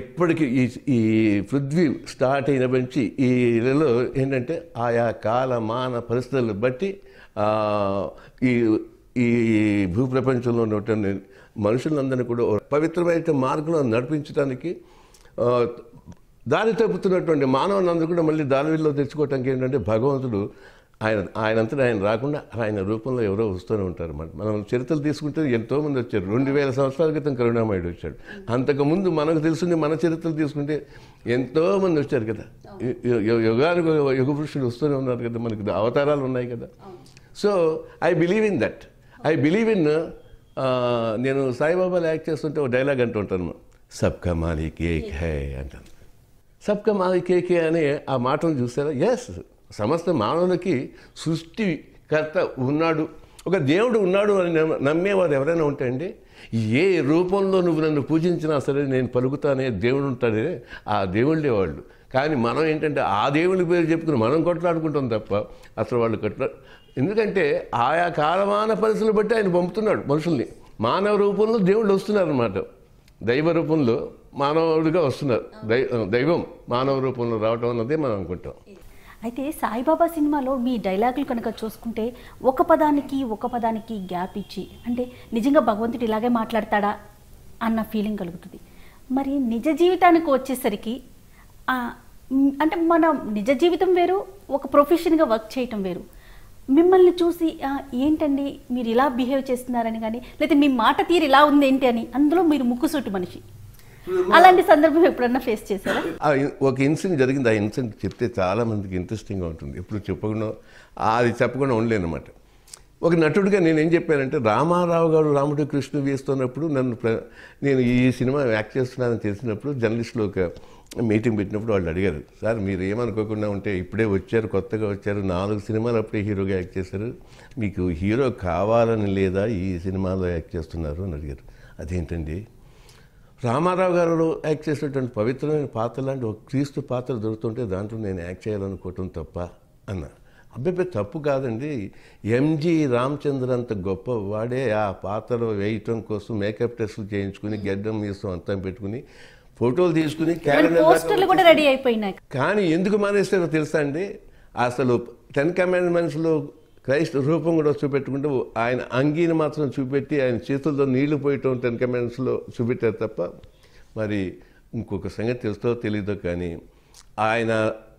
ఎప్పటికీ ఈ ఈ పృథ్వీ స్టార్ట్ అయిన నుంచి ఈ ఇళ్ళలో ఏంటంటే ఆయా కాల మాన పరిస్థితులను బట్టి ఈ ఈ భూప్రపంచంలో ఉన్నటువంటి మనుషులందరినీ కూడా పవిత్రమైన మార్గంలో నడిపించడానికి దారి తప్పుతున్నటువంటి మానవులందరూ కూడా మళ్ళీ దానివిల్లో తెచ్చుకోవటానికి ఏంటంటే భగవంతుడు ఆయన ఆయనంతటా ఆయన రాకుండా ఆయన రూపంలో ఎవరో వస్తూనే ఉంటారు అన్నమాట మనం చరిత్రలు తీసుకుంటే ఎంతోమంది వచ్చారు రెండు వేల సంవత్సరాల క్రితం కరుణామయుడు వచ్చాడు అంతకుముందు మనకు తెలుసుని మన చరిత్రలు తీసుకుంటే ఎంతోమంది వచ్చారు కదా యుగానికి యుగ పురుషులు వస్తూనే ఉన్నారు కదా మనకి అవతారాలు ఉన్నాయి కదా so I believe in that I believe in నేను సాయిబాబాలో యాక్ట్ చేస్తుంటే ఒక డైలాగ్ అంటుంటాను సబ్కా మాలిక్ ఏక్ హే అంటాను సబ్కా మాలిక్ ఏకే అనే ఆ మాటను చూసారా ఎస్ సమస్త మానవులకి సృష్టికర్త ఉన్నాడు ఒక దేవుడు ఉన్నాడు అని నమ్మేవారు ఎవరైనా ఉంటాయండి ఏ రూపంలో నువ్వు నన్ను పూజించినా సరే నేను పలుకుతానే దేవుడు ఉంటాడే ఆ దేవుళ్ళే వాళ్ళు కానీ మనం ఏంటంటే ఆ దేవుని పేరు చెప్పుకుని మనం కొట్లాడుకుంటాం తప్ప అసలు వాళ్ళు కొట్లా ఎందుకంటే ఆయా కాలమాన పరిస్థితులు బట్టి ఆయన పంపుతున్నాడు మనుషుల్ని మానవ రూపంలో దేవుళ్ళు వస్తున్నారనమాట దైవ రూపంలో మానవుడిగా వస్తున్నారు దైవం మానవ రూపంలో రావటం అన్నదే మనం అనుకుంటాం అయితే సాయిబాబా సినిమాలో మీ డైలాగులు కనుక చూసుకుంటే ఒక పదానికి ఒక పదానికి గ్యాప్ ఇచ్చి అంటే నిజంగా భగవంతుడు ఇలాగే మాట్లాడతాడా అన్న ఫీలింగ్ కలుగుతుంది మరి నిజ జీవితానికి వచ్చేసరికి అంటే మన నిజ జీవితం వేరు ఒక ప్రొఫెషన్గా వర్క్ చేయటం వేరు మిమ్మల్ని చూసి ఏంటండి మీరు ఇలా బిహేవ్ చేస్తున్నారని కానీ లేకపోతే మీ మాట తీరు ఇలా ఉంది ఏంటి అని అందులో మీరు ముక్కుసూటి మనిషి అలాంటి సందర్భం ఎప్పుడన్నా ఫేస్ చేశారా ఒక ఇన్సిడెంట్ జరిగింది ఆ ఇన్సిడెంట్ చెప్తే చాలా మందికి ఇంట్రెస్టింగ్గా ఉంటుంది ఎప్పుడు చెప్పకుండా అది చెప్పకుండా ఉండలేనమాట ఒక నటుడిగా నేను ఏం చెప్పానంటే రామారావు గారు రాముడు కృష్ణ వేస్తున్నప్పుడు నన్ను నేను ఈ సినిమా యాక్ట్ చేస్తున్నానని తెలిసినప్పుడు జర్నలిస్టులు ఒక మీటింగ్ పెట్టినప్పుడు వాళ్ళు అడిగారు సార్ మీరు ఏమనుకోకుండా ఉంటే ఇప్పుడే వచ్చారు కొత్తగా వచ్చారు నాలుగు సినిమాలు అప్పుడే హీరోగా యాక్ట్ చేశారు మీకు హీరో కావాలని లేదా ఈ సినిమాలో యాక్ట్ చేస్తున్నారు అని అడిగారు అదేంటండి రామారావు గారు యాక్ట్ చేసినటువంటి పవిత్రమైన పాత్ర లాంటి ఒక క్రీస్తు పాత్ర దొరుకుతుంటే దాంట్లో నేను యాక్ట్ చేయాలనుకోవటం తప్ప అన్న అబ్బాయి తప్పు కాదండి ఎంజి రామచంద్ర అంత గొప్ప వాడే ఆ పాత్రలో వేయటం కోసం మేకప్ టెస్టులు చేయించుకుని గెడ్డం మీసం అంతం పెట్టుకుని ఫోటోలు తీసుకుని కూడా రెడీ అయిపోయినాయి కానీ ఎందుకు మానేస్తారో తెలుసా అండి అసలు టెన్ కమాండ్మెంట్స్లో క్రైస్ట్ రూపం కూడా చూపెట్టుకుంటూ ఆయన అంగీని మాత్రం చూపెట్టి ఆయన చేతులతో నీళ్లు పోయటం టెన్ కమాండ్స్లో చూపెట్టారు తప్ప మరి ఇంకొక సంగతి తెలుస్తో తెలియదో కానీ ఆయన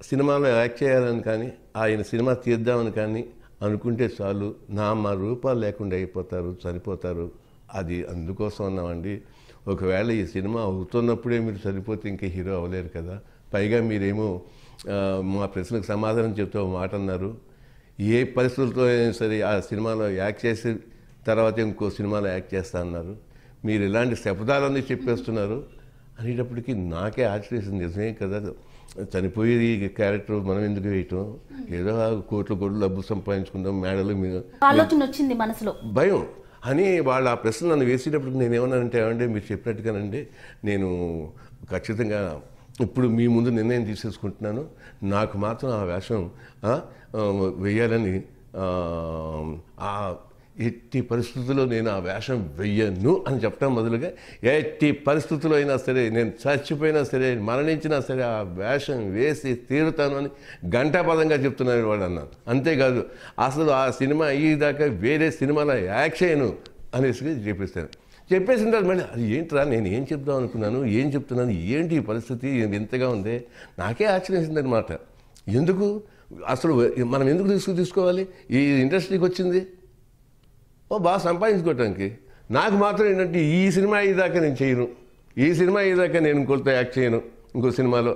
సినిమాలో యాక్ట్ చేయాలని కానీ ఆయన సినిమా తీద్దామని కానీ అనుకుంటే చాలు నా మా రూపాలు లేకుండా అయిపోతారు చనిపోతారు అది అందుకోసం అన్నామండి ఒకవేళ ఈ సినిమా అవుతున్నప్పుడే మీరు సరిపోతే ఇంకా హీరో అవ్వలేరు కదా పైగా మీరేమో మా ప్రశ్నకు సమాధానం చెప్తూ మాట అన్నారు ఏ పరిస్థితులతో అయినా సరే ఆ సినిమాలో యాక్ట్ చేసి తర్వాత ఇంకో సినిమాలో యాక్ట్ చేస్తా అన్నారు మీరు ఇలాంటి శబ్దాలన్నీ చెప్పేస్తున్నారు అనేటప్పటికీ నాకే ఆశ్చర్యం నిజమే కదా చనిపోయేది క్యారెక్టర్ మనం ఎందుకు వేయటం ఏదో కోట్ల కోట్లు డబ్బు సంపాదించుకుందాం మేడలు మీద ఆలోచన వచ్చింది మనసులో భయం అని వాళ్ళు ఆ ప్రశ్న నన్ను వేసేటప్పుడు నేను ఏమన్నానంటే ఏమంటే మీరు చెప్పినట్టుగానండి నేను ఖచ్చితంగా ఇప్పుడు మీ ముందు నిర్ణయం తీసేసుకుంటున్నాను నాకు మాత్రం ఆ వేషం వేయాలని ఎట్టి పరిస్థితుల్లో నేను ఆ వేషం వెయ్యను అని చెప్పడం మొదలుగా ఎట్టి పరిస్థితుల్లో అయినా సరే నేను చచ్చిపోయినా సరే మరణించినా సరే ఆ వేషం వేసి తీరుతాను అని ఘంటాపదంగా చెప్తున్నారు వాడు అన్నాను అంతేకాదు అసలు ఆ సినిమా అయ్యేదాకా వేరే సినిమాలో యాక్షన్ అనేసి చెప్పిస్తాను చెప్పేసిన తర్వాత మళ్ళీ అది ఏంట్రా నేను ఏం చెప్దాం అనుకున్నాను ఏం చెప్తున్నాను ఏంటి ఈ పరిస్థితి ఇంతగా ఉంది నాకే ఆశ్చర్యం అనమాట ఎందుకు అసలు మనం ఎందుకు తీసుకు తీసుకోవాలి ఈ ఇండస్ట్రీకి వచ్చింది ఓ బాగా సంపాదించుకోవటానికి నాకు మాత్రం ఏంటంటే ఈ సినిమా అయ్యేదాకా నేను చేయను ఈ సినిమా అయ్యేదాకా నేను ఇంకొకరితో యాక్ట్ చేయను ఇంకో సినిమాలో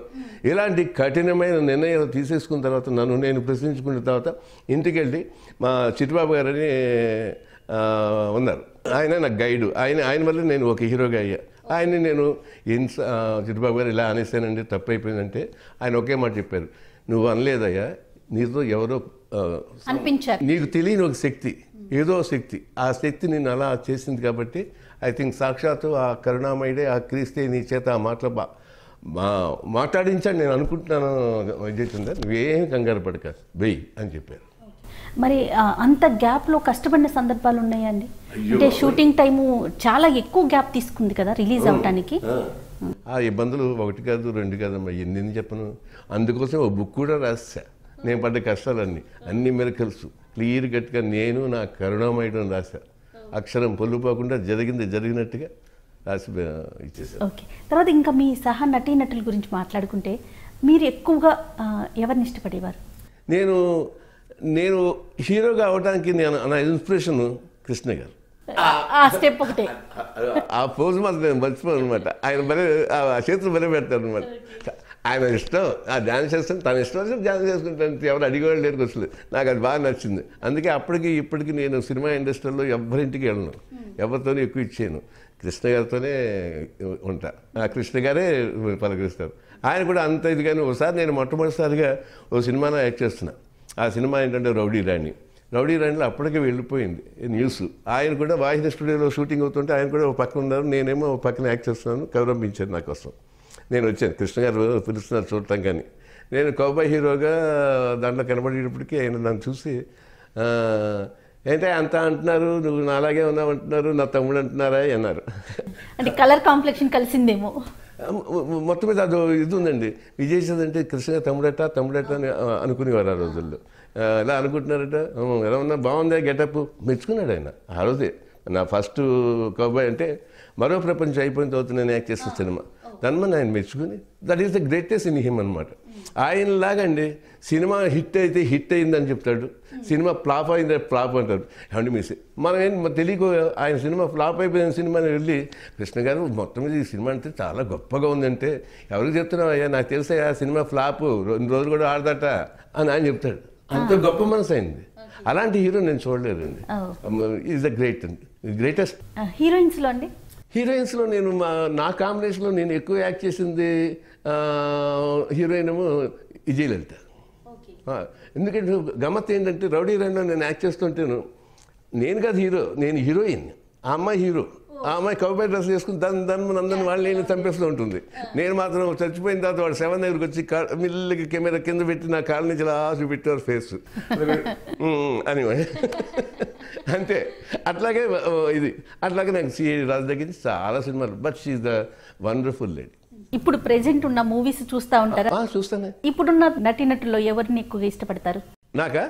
ఇలాంటి కఠినమైన నిర్ణయాలు తీసేసుకున్న తర్వాత నన్ను నేను ప్రశ్నించుకున్న తర్వాత ఇంటికి వెళ్ళి మా చిట్టుబాబు గారని ఉన్నారు ఆయన నాకు గైడు ఆయన ఆయన వల్ల నేను ఒక హీరోగా అయ్యా ఆయన్ని నేను ఇన్స్ చిట్టుబాబు గారు ఇలా అనేసానండి తప్పు అయిపోయిందంటే ఆయన ఒకే మాట చెప్పారు నువ్వు అనలేదయ్యా నీతో ఎవరో నీకు తెలియని ఒక శక్తి ఏదో శక్తి ఆ శక్తి నేను అలా చేసింది కాబట్టి ఐ థింక్ సాక్షాత్తు ఆ కరుణామయుడే ఆ క్రీస్తే నీ చేత ఆ బా మా మాట్లాడించాను నేను అనుకుంటున్నాను జయచంద్ర నువ్వేం కంగారు పడక వెయ్యి అని చెప్పారు మరి అంత గ్యాప్లో కష్టపడిన సందర్భాలు ఉన్నాయండి అంటే షూటింగ్ టైము చాలా ఎక్కువ గ్యాప్ తీసుకుంది కదా రిలీజ్ అవ్వడానికి ఆ ఇబ్బందులు ఒకటి కాదు రెండు అమ్మా ఎన్ని చెప్పను అందుకోసం ఓ బుక్ కూడా రాస్తా నేను పడ్డ కష్టాలన్నీ అన్ని మెరకల్స్ క్లియర్ కట్గా నేను నా కరుణామయుడు రాశా అక్షరం పొల్లుపోకుండా జరిగింది జరిగినట్టుగా రాసి ఇచ్చేసాను ఓకే తర్వాత ఇంకా మీ సహా నటుల గురించి మాట్లాడుకుంటే మీరు ఎక్కువగా ఎవరిని ఇష్టపడేవారు నేను నేను హీరోగా అవడానికి నేను నా ఇన్స్పిరేషన్ కృష్ణ గారు ఆ స్టెప్ ఆ పోజ్ మాత్రం నేను మర్చిపోను అనమాట ఆయన బలే ఆ చేతులు బలే పెడతాను అనమాట ఆమె ఇష్టం ఆ ధ్యానం చేస్తాను తన ఇష్టం వచ్చిన ధ్యానం చేసుకుంటాను ఎవరు అడిగేవాడు లేరు వచ్చింది నాకు అది బాగా నచ్చింది అందుకే అప్పటికి ఇప్పటికి నేను సినిమా ఇండస్ట్రీలో ఎవరింటికి వెళ్ళను hmm. ఎవరితోనే ఎక్కువ ఇచ్చాను కృష్ణ గారితోనే ఉంటా ఆ కృష్ణ గారే పలకరిస్తారు ఆయన కూడా అంత ఇది కానీ ఒకసారి నేను మొట్టమొదటిసారిగా ఓ సినిమాలో యాక్ట్ చేస్తున్నా ఆ సినిమా ఏంటంటే రౌడీ రాణి రౌడీ రాణిలో అప్పటికే వెళ్ళిపోయింది న్యూస్ ఆయన కూడా వాహిని స్టూడియోలో షూటింగ్ అవుతుంటే ఆయన కూడా ఒక పక్కన ఉన్నారు నేనేమో ఒక పక్కన యాక్ట్ చేస్తున్నాను కౌరంపించారు నాకోసం నేను వచ్చాను కృష్ణ గారు పిలుస్తున్నారు చూడటం కానీ నేను కౌబాయ్ హీరోగా దాంట్లో కనబడేటప్పటికీ ఆయన నన్ను చూసి ఏంటంటే అంత అంటున్నారు నువ్వు నా అలాగే ఉన్నావు అంటున్నారు నా తమ్ముడు అంటున్నారా అన్నారు అంటే కలర్ కాంప్లెక్షన్ కలిసిందేమో మొత్తం మీద అది ఇది ఉందండి విజయశాంత్ అంటే కృష్ణ తమ్ముడట తమ్ముడట అని అనుకునేవారు ఆ రోజుల్లో ఎలా అనుకుంటున్నారట ఎలా ఉన్నా బాగుందా గెటప్ మెచ్చుకున్నాడు ఆయన ఆ రోజే నా ఫస్ట్ కౌబాయ్ అంటే మరో ప్రపంచం అయిపోయిన తర్వాత నేను యాక్ట్ చేసిన సినిమా తన్మని ఆయన మెచ్చుకుని that is the greatest in him అనమాట ఆయనలాగండి సినిమా హిట్ అయితే హిట్ అయిందని చెప్తాడు సినిమా ఫ్లాప్ అయింది ఫ్లాప్ అంటాడు ఏమండి మీ మనం ఏం తెలియక ఆయన సినిమా ఫ్లాప్ అయిపోయిన సినిమాని వెళ్ళి కృష్ణ గారు మొత్తం మీద ఈ సినిమా అంటే చాలా గొప్పగా ఉందంటే ఎవరికి చెప్తున్నావు అయ్యా నాకు తెలిసే ఆ సినిమా ఫ్లాప్ రెండు రోజులు కూడా ఆడదట అని ఆయన చెప్తాడు అంత గొప్ప మనసు అయింది అలాంటి హీరో నేను చూడలేదండి ఈజ్ ద గ్రేట్ అండి గ్రేటెస్ట్ హీరోయిన్స్లో అండి హీరోయిన్స్లో నేను మా నా కాంబినేషన్లో నేను ఎక్కువ యాక్ట్ చేసింది హీరోయిన్ ఏమో విజయలలిత ఎందుకంటే గమ్మత్ ఏంటంటే రౌడీ రైన్లో నేను యాక్ట్ చేస్తుంటాను నేను కాదు హీరో నేను హీరోయిన్ ఆ అమ్మాయి హీరో ఆ అమ్మాయి కౌబాయ్ డ్రెస్ వేసుకుని దాని దాని అందరిని వాళ్ళని నేను చంపేస్తూ ఉంటుంది నేను మాత్రం చచ్చిపోయిన తర్వాత వాడు సెవెన్ దగ్గరికి వచ్చి మిల్లికి కెమెరా కింద పెట్టి నా కాళ్ళ నుంచి ఇలా చూపెట్టారు ఫేస్ అని అంతే అట్లాగే ఇది అట్లాగే నాకు సి రాజు దగ్గర చాలా సినిమాలు but she the wonderful lady ఇప్పుడు ప్రెజెంట్ ఉన్న మూవీస్ చూస్తూ ఉంటారా చూస్తాను ఇప్పుడున్న నటీనటుల్లో ఎవరిని ఎక్కువగా ఇష్టపడతారు నాకా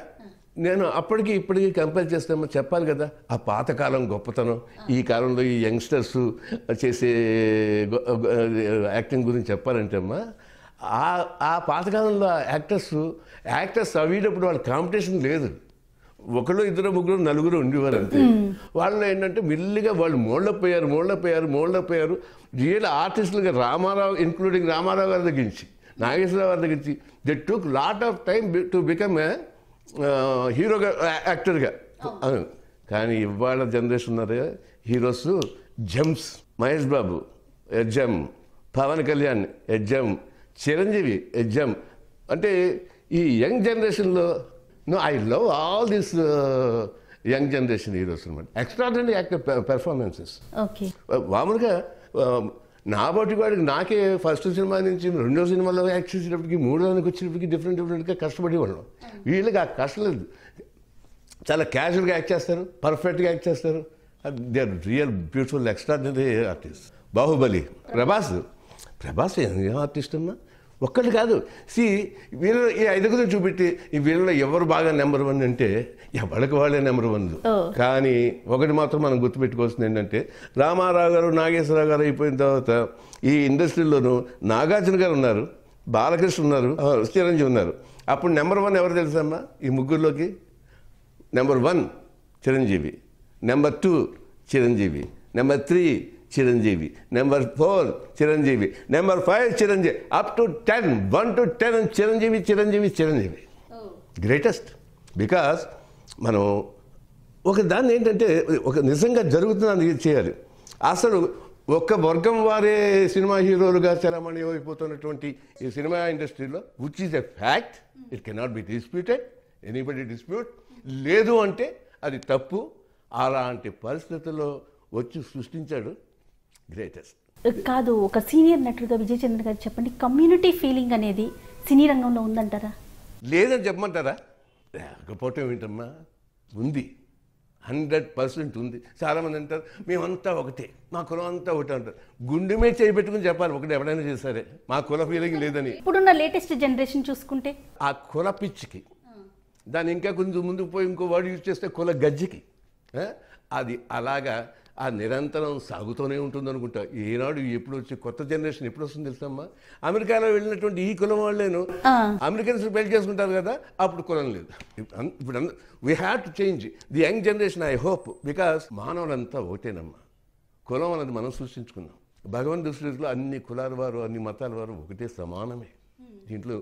నేను అప్పటికి ఇప్పటికి కంపేర్ చేస్తామో చెప్పాలి కదా ఆ పాతకాలం గొప్పతనం ఈ కాలంలో ఈ యంగ్స్టర్స్ చేసే యాక్టింగ్ గురించి చెప్పాలంటే అమ్మా ఆ పాతకాలంలో యాక్టర్స్ యాక్టర్స్ అవ్వేటప్పుడు వాళ్ళ కాంపిటీషన్ లేదు ఒకళ్ళు ఇద్దరు ముగ్గురు నలుగురు ఉండేవారు అంతే వాళ్ళు ఏంటంటే మెల్లిగా వాళ్ళు మోళ్ళపోయారు మోళ్ళపోయారు మోళ్ళపోయారు రియల్ ఆర్టిస్టులుగా రామారావు ఇన్క్లూడింగ్ రామారావు గారి దగ్గర నుంచి నాగేశ్వరరావు గారి దగ్గర నుంచి they took lot of time to become a హీరోగా యాక్టర్గా కానీ ఇవాళ జనరేషన్ ఉన్నారు హీరోస్ జమ్స్ మహేష్ బాబు ఎజ్జమ్ పవన్ కళ్యాణ్ ఎజ్జమ్ చిరంజీవి ఎజ్జమ్ అంటే ఈ యంగ్ జనరేషన్లో no I love all this young generation heroes అనమాట ఎక్స్ట్రాడనరీ యాక్టర్ పెర్ఫార్మెన్సెస్ మామూలుగా um, నా బట్టి వాడికి నాకే ఫస్ట్ సినిమా నుంచి రెండో సినిమాలో యాక్ట్ చేసేటప్పటికి మూడోదానికి వచ్చినప్పటికి డిఫరెంట్ డిఫరెంట్గా కష్టపడి వాళ్ళం వీళ్ళకి ఆ కష్టం లేదు చాలా క్యాజువల్గా యాక్ట్ చేస్తారు పర్ఫెక్ట్గా యాక్ట్ చేస్తారు they are real beautiful extraordinary artist Baahubali Prabhas Prabhas ఏం ఆర్టిస్ట్ అమ్మా ఒక్కటి కాదు సి వీళ్ళ ఈ ఐదుగురు చూపెట్టి ఈ వీళ్ళలో ఎవరు బాగా నెంబర్ వన్ అంటే ఎవరికి వాళ్ళే నెంబర్ వన్ కానీ ఒకటి మాత్రం మనం గుర్తుపెట్టుకోవాల్సింది ఏంటంటే రామారావు గారు నాగేశ్వరరావు గారు అయిపోయిన తర్వాత ఈ ఇండస్ట్రీలోనూ నాగార్జున గారు ఉన్నారు బాలకృష్ణ ఉన్నారు చిరంజీవి ఉన్నారు అప్పుడు నెంబర్ వన్ ఎవరు తెలుసమ్మా ఈ ముగ్గురులోకి number one Chiranjeevi number two Chiranjeevi number three Chiranjeevi number four Chiranjeevi number five Chiranjeevi up to ten one to ten Chiranjeevi Chiranjeevi Chiranjeevi greatest oh. Because మనం ఒక దాన్ని ఏంటంటే ఒక నిజంగా జరుగుతుందని చేయాలి అసలు ఒక్క వర్గం వారే సినిమా హీరోలుగా చరమణి అయిపోతున్నటువంటి ఈ సినిమా ఇండస్ట్రీలో which is a fact it cannot be disputed anybody dispute లేదు అంటే అది తప్పు అలాంటి పరిస్థితుల్లో వచ్చి సృష్టించాడు గ్రేటెస్ట్ కాదు ఒక సీనియర్ నటుడుగా విజయ్ చంద్ర గారు చెప్పండి కమ్యూనిటీ ఫీలింగ్ అనేది సినీ రంగంలో ఉందంటారా లేదని చెప్పమంటారా లేకపోతే ఏంటమ్మా ఉంది హండ్రెడ్ పర్సెంట్ ఉంది చాలామంది అంటారు మేమంతా ఒకటే మా కులం అంతా ఒకటే అంటారు గుండె మీద చెప్పాలి ఒకటి ఎవడైనా చేశారే మా కుల ఫీలింగ్ లేదని ఇప్పుడున్న లేటెస్ట్ జనరేషన్ చూసుకుంటే ఆ కుల పిచ్చికి దాన్ని ఇంకా కొంచెం ముందుకు పోయి ఇంకో వర్డ్ యూజ్ చేస్తే కుల గజ్జికి అది అలాగా ఆ నిరంతరం సాగుతూనే ఉంటుంది అనుకుంటా ఏనాడు ఎప్పుడు వచ్చి కొత్త జనరేషన్ ఎప్పుడు వస్తుంది తెలుసమ్మా అమెరికాలో వెళ్ళినటువంటి ఈ కులం వాళ్ళేను అమెరికన్స్ పెళ్లి చేసుకుంటారు కదా అప్పుడు కులం లేదు ఇప్పుడు we have to change the young generation I hope because మానవులంతా ఒకటేనమ్మా కులం అనేది మనం సృష్టించుకున్నాం భగవంతు దృష్టిలో అన్ని కులాల వారు అన్ని మతాల వారు ఒకటే సమానమే దీంట్లో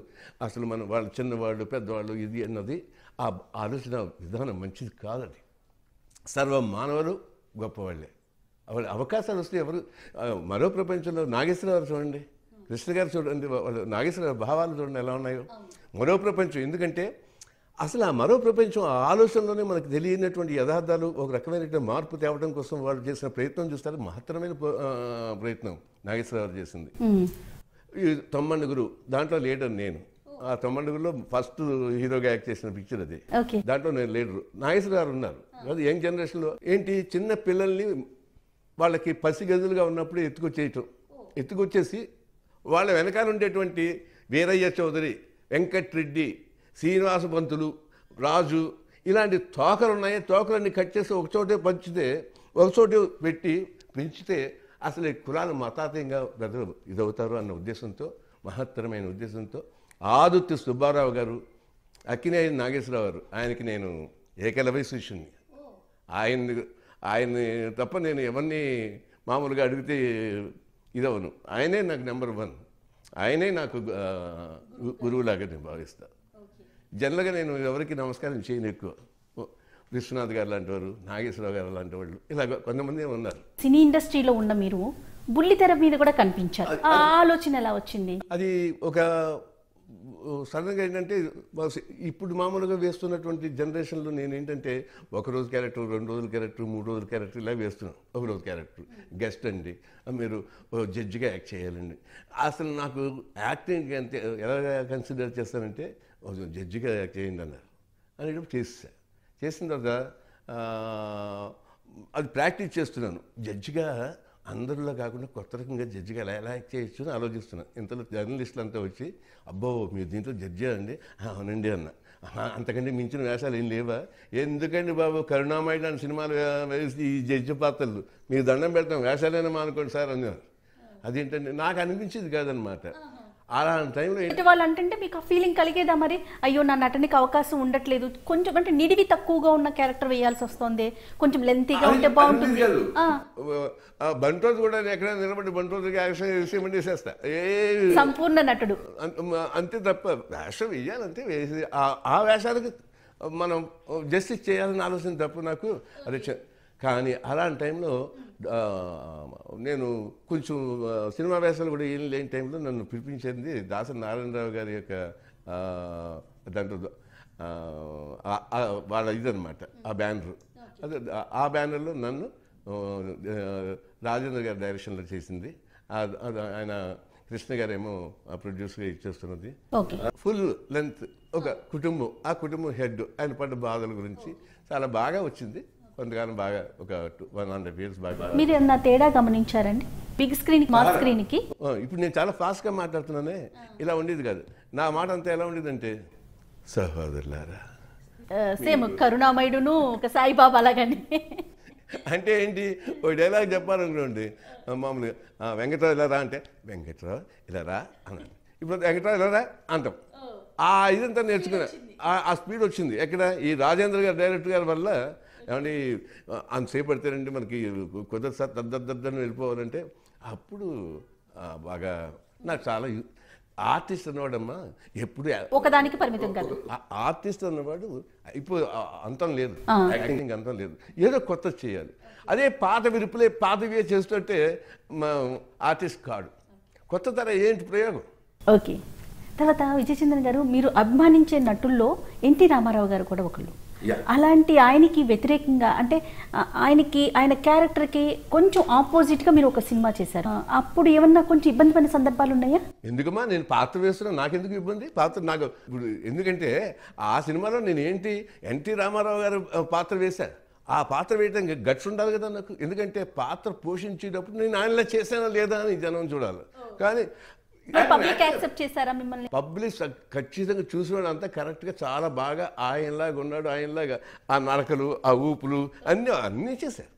అసలు మనం వాళ్ళు చిన్నవాళ్ళు పెద్దవాళ్ళు ఇది అన్నది ఆ ఆలోచన విధానం మంచిది కాదని సర్వ మానవులు గొప్పవాళ్ళే వాళ్ళు అవకాశాలు వస్తే ఎవరు మరో ప్రపంచంలో గారు చూడండి కృష్ణ గారు చూడండి వాళ్ళు నాగేశ్వర భావాలు చూడండి ఎలా ఉన్నాయో మరో ప్రపంచం ఎందుకంటే అసలు ఆ మరో ప్రపంచం ఆ ఆలోచనలోనే మనకు తెలియనటువంటి యథార్థాలు ఒక రకమైనటువంటి మార్పు తేవడం కోసం వాళ్ళు చేసిన ప్రయత్నం చూస్తారు మహత్తరమైన ప్రయత్నం గారు చేసింది తొమ్మండుగురు దాంట్లో లీడర్ నేను ఆ తొమ్మండుగులో ఫస్ట్ హీరోగా యాక్ట్ చేసిన పిక్చర్ అది దాంట్లో నేను లీడర్ నాగేశ్వర గారు ఉన్నారు అది యంగ్ జనరేషన్లో ఏంటి చిన్న పిల్లల్ని వాళ్ళకి పసి గదులుగా ఉన్నప్పుడు ఎత్తుకొచ్చేయటం ఎత్తుకొచ్చేసి వాళ్ళ వెనకాల ఉండేటువంటి వీరయ్య చౌదరి వెంకట్రెడ్డి శ్రీనివాస పంతులు రాజు ఇలాంటి తోకలు ఉన్నాయి తోకలన్నీ కట్ చేసి ఒక చోటే పంచితే ఒక చోటే పెట్టి పెంచితే అసలు కులాలు మతాతీయంగా బ్రదలు ఇదవుతారు అన్న ఉద్దేశంతో మహత్తరమైన ఉద్దేశంతో ఆదుత్తి సుబ్బారావు గారు అక్కినేని నాగేశ్వరరావు గారు ఆయనకి నేను ఏకలవై శిష్యుని ఆయన ఆయన తప్ప నేను ఎవరిని మామూలుగా అడిగితే ఇదవను ఆయనే నాకు నెంబర్ వన్ ఆయనే నాకు గురువులాగా నేను భావిస్తా జనరల్గా నేను ఎవరికి నమస్కారం చేయను ఎక్కువ విశ్వనాథ్ గారు లాంటి వారు నాగేశ్వరరావు గారు లాంటి వాళ్ళు ఇలా కొంతమంది ఉన్నారు సినీ ఇండస్ట్రీలో ఉన్న మీరు బుల్లితెర మీద కూడా కనిపించారు ఆలోచన ఎలా వచ్చింది అది ఒక సడన్గా ఏంటంటే ఇప్పుడు మామూలుగా వేస్తున్నటువంటి జనరేషన్లో నేను ఏంటంటే ఒక రోజు క్యారెక్టర్ రెండు రోజుల క్యారెక్టర్ మూడు రోజుల క్యారెక్టర్ ఇలా వేస్తున్నాను ఒక రోజు క్యారెక్టర్ గెస్ట్ అండి మీరు జడ్జిగా యాక్ట్ చేయాలండి అసలు నాకు యాక్టింగ్ అంతే ఎలా కన్సిడర్ చేస్తానంటే జడ్జిగా యాక్ట్ చేయండి అన్నారు అని చేసా చేసిన తర్వాత అది ప్రాక్టీస్ చేస్తున్నాను జడ్జిగా అందరిలో కాకుండా కొత్త రకంగా జడ్జిగా ఎలా ఎలా చేయొచ్చు అని ఆలోచిస్తున్నాను ఇంతలో జర్నలిస్టులు అంతా వచ్చి అబ్బో మీరు దీంట్లో జడ్జి అండి అవునండి అన్న అంతకంటే మించిన వేషాలు ఏం లేవా ఎందుకండి బాబు కరుణామయుడు అని సినిమాలు వేసి ఈ జడ్జి పాత్రలు మీరు దండం పెడతాం వేషాలైనా మానుకోండి సార్ అన్నారు అదేంటండి నాకు అనిపించేది కాదనమాట అలాంటి టైంలో వాళ్ళు అంటే మీకు ఆ ఫీలింగ్ కలిగేదా మరి అయ్యో నా నటనకి అవకాశం ఉండట్లేదు కొంచెం అంటే నిడివి తక్కువగా ఉన్న క్యారెక్టర్ వేయాల్సి వస్తుంది కొంచెం లెంతీగా ఉంటే బాగుంటుంది బంటోజ్ కూడా ఎక్కడ నిలబడి బంటోజ్కి యాక్షన్ చేసేమంటే చేస్తా ఏ సంపూర్ణ నటుడు అంతే తప్ప వేషం వేయాలి అంతే వేసి ఆ వేషానికి మనం జస్టిస్ చేయాలని ఆలోచన తప్పు నాకు అది కానీ అలాంటి టైంలో నేను కొంచెం సినిమా వేసాలు కూడా ఏం లేని టైంలో నన్ను పిలిపించింది దాసరి నారాయణరావు గారి యొక్క దాంట్లో వాళ్ళ ఇదనమాట ఆ బ్యానర్ అదే ఆ బ్యానర్లో నన్ను రాజేంద్ర గారి డైరెక్షన్లో చేసింది ఆయన కృష్ణ గారేమో ప్రొడ్యూసర్గా ఇచ్చేస్తున్నది ఫుల్ లెంత్ ఒక కుటుంబం ఆ కుటుంబం హెడ్ ఆయన పడ్డ బాధల గురించి చాలా బాగా వచ్చింది కొంతకాలం బాగా ఒక వన్ హండ్రెడ్ ఇయర్స్ బాగా మీరు ఏమన్నా తేడా గమనించారండి బిగ్ స్క్రీన్ స్క్రీన్ స్క్రీన్కి ఇప్పుడు నేను చాలా గా మాట్లాడుతున్నానే ఇలా ఉండేది కాదు నా మాట అంతా ఎలా ఉండేదంటే సహోదరులారా సేమ్ కరుణామయుడును ఒక సాయిబాబా అలాగని అంటే ఏంటి ఓ డైలాగ్ చెప్పాలనుకోండి మామూలుగా వెంకట్రావు ఇలా రా అంటే వెంకట్రావు ఇలా రా అన్నాడు ఇప్పుడు వెంకటరావు ఇలా రా అంటాం ఆ ఇదంతా నేర్చుకున్నా ఆ స్పీడ్ వచ్చింది ఎక్కడ ఈ రాజేంద్ర గారు డైరెక్టర్ గారి వల్ల ఏమండి అంతసేపు పడితేనండి మనకి కుదరసారి దద్దద్దని వెళ్ళిపోవాలంటే అప్పుడు బాగా నాకు చాలా ఆర్టిస్ట్ అన్నవాడమ్మా ఎప్పుడు ఒకదానికి పరిమితం కాదు ఆర్టిస్ట్ అన్నవాడు ఇప్పుడు అంతం లేదు యాక్టింగ్ అంతం లేదు ఏదో కొత్త చేయాలి అదే పాత విరుపులే పాతవే చేస్తుంటే ఆర్టిస్ట్ కాడు కొత్త తర ఏంటి ప్రయోగం ఓకే తర్వాత విజయచంద్రన్ గారు మీరు అభిమానించే నటుల్లో ఎన్టీ రామారావు గారు కూడా ఒకళ్ళు అలాంటి ఆయనకి వ్యతిరేకంగా అంటే ఆయనకి ఆయన క్యారెక్టర్కి కొంచెం ఆపోజిట్గా మీరు ఒక సినిమా చేశారు అప్పుడు ఏమన్నా కొంచెం ఇబ్బంది పడిన సందర్భాలు ఉన్నాయా ఎందుకమ్మా నేను పాత్ర వేస్తున్నా నాకెందుకు ఇబ్బంది పాత్ర నాకు ఇప్పుడు ఎందుకంటే ఆ సినిమాలో నేను ఏంటి ఎన్టీ రామారావు గారు పాత్ర వేశాను ఆ పాత్ర వేయడానికి గట్స్ ఉండాలి కదా నాకు ఎందుకంటే పాత్ర పోషించేటప్పుడు నేను ఆయనలా చేశానా లేదా అని జనం చూడాలి కానీ పబ్లిక్ యాక్సెప్ట్ చేశారా మిమ్మల్ని ఖచ్చితంగా చూసినవాడు అంతా కరెక్ట్గా చాలా బాగా ఆయనలాగా ఉన్నాడు ఆయనలాగా ఆ నరకలు ఆ ఊపులు అన్నీ అన్నీ చేశారు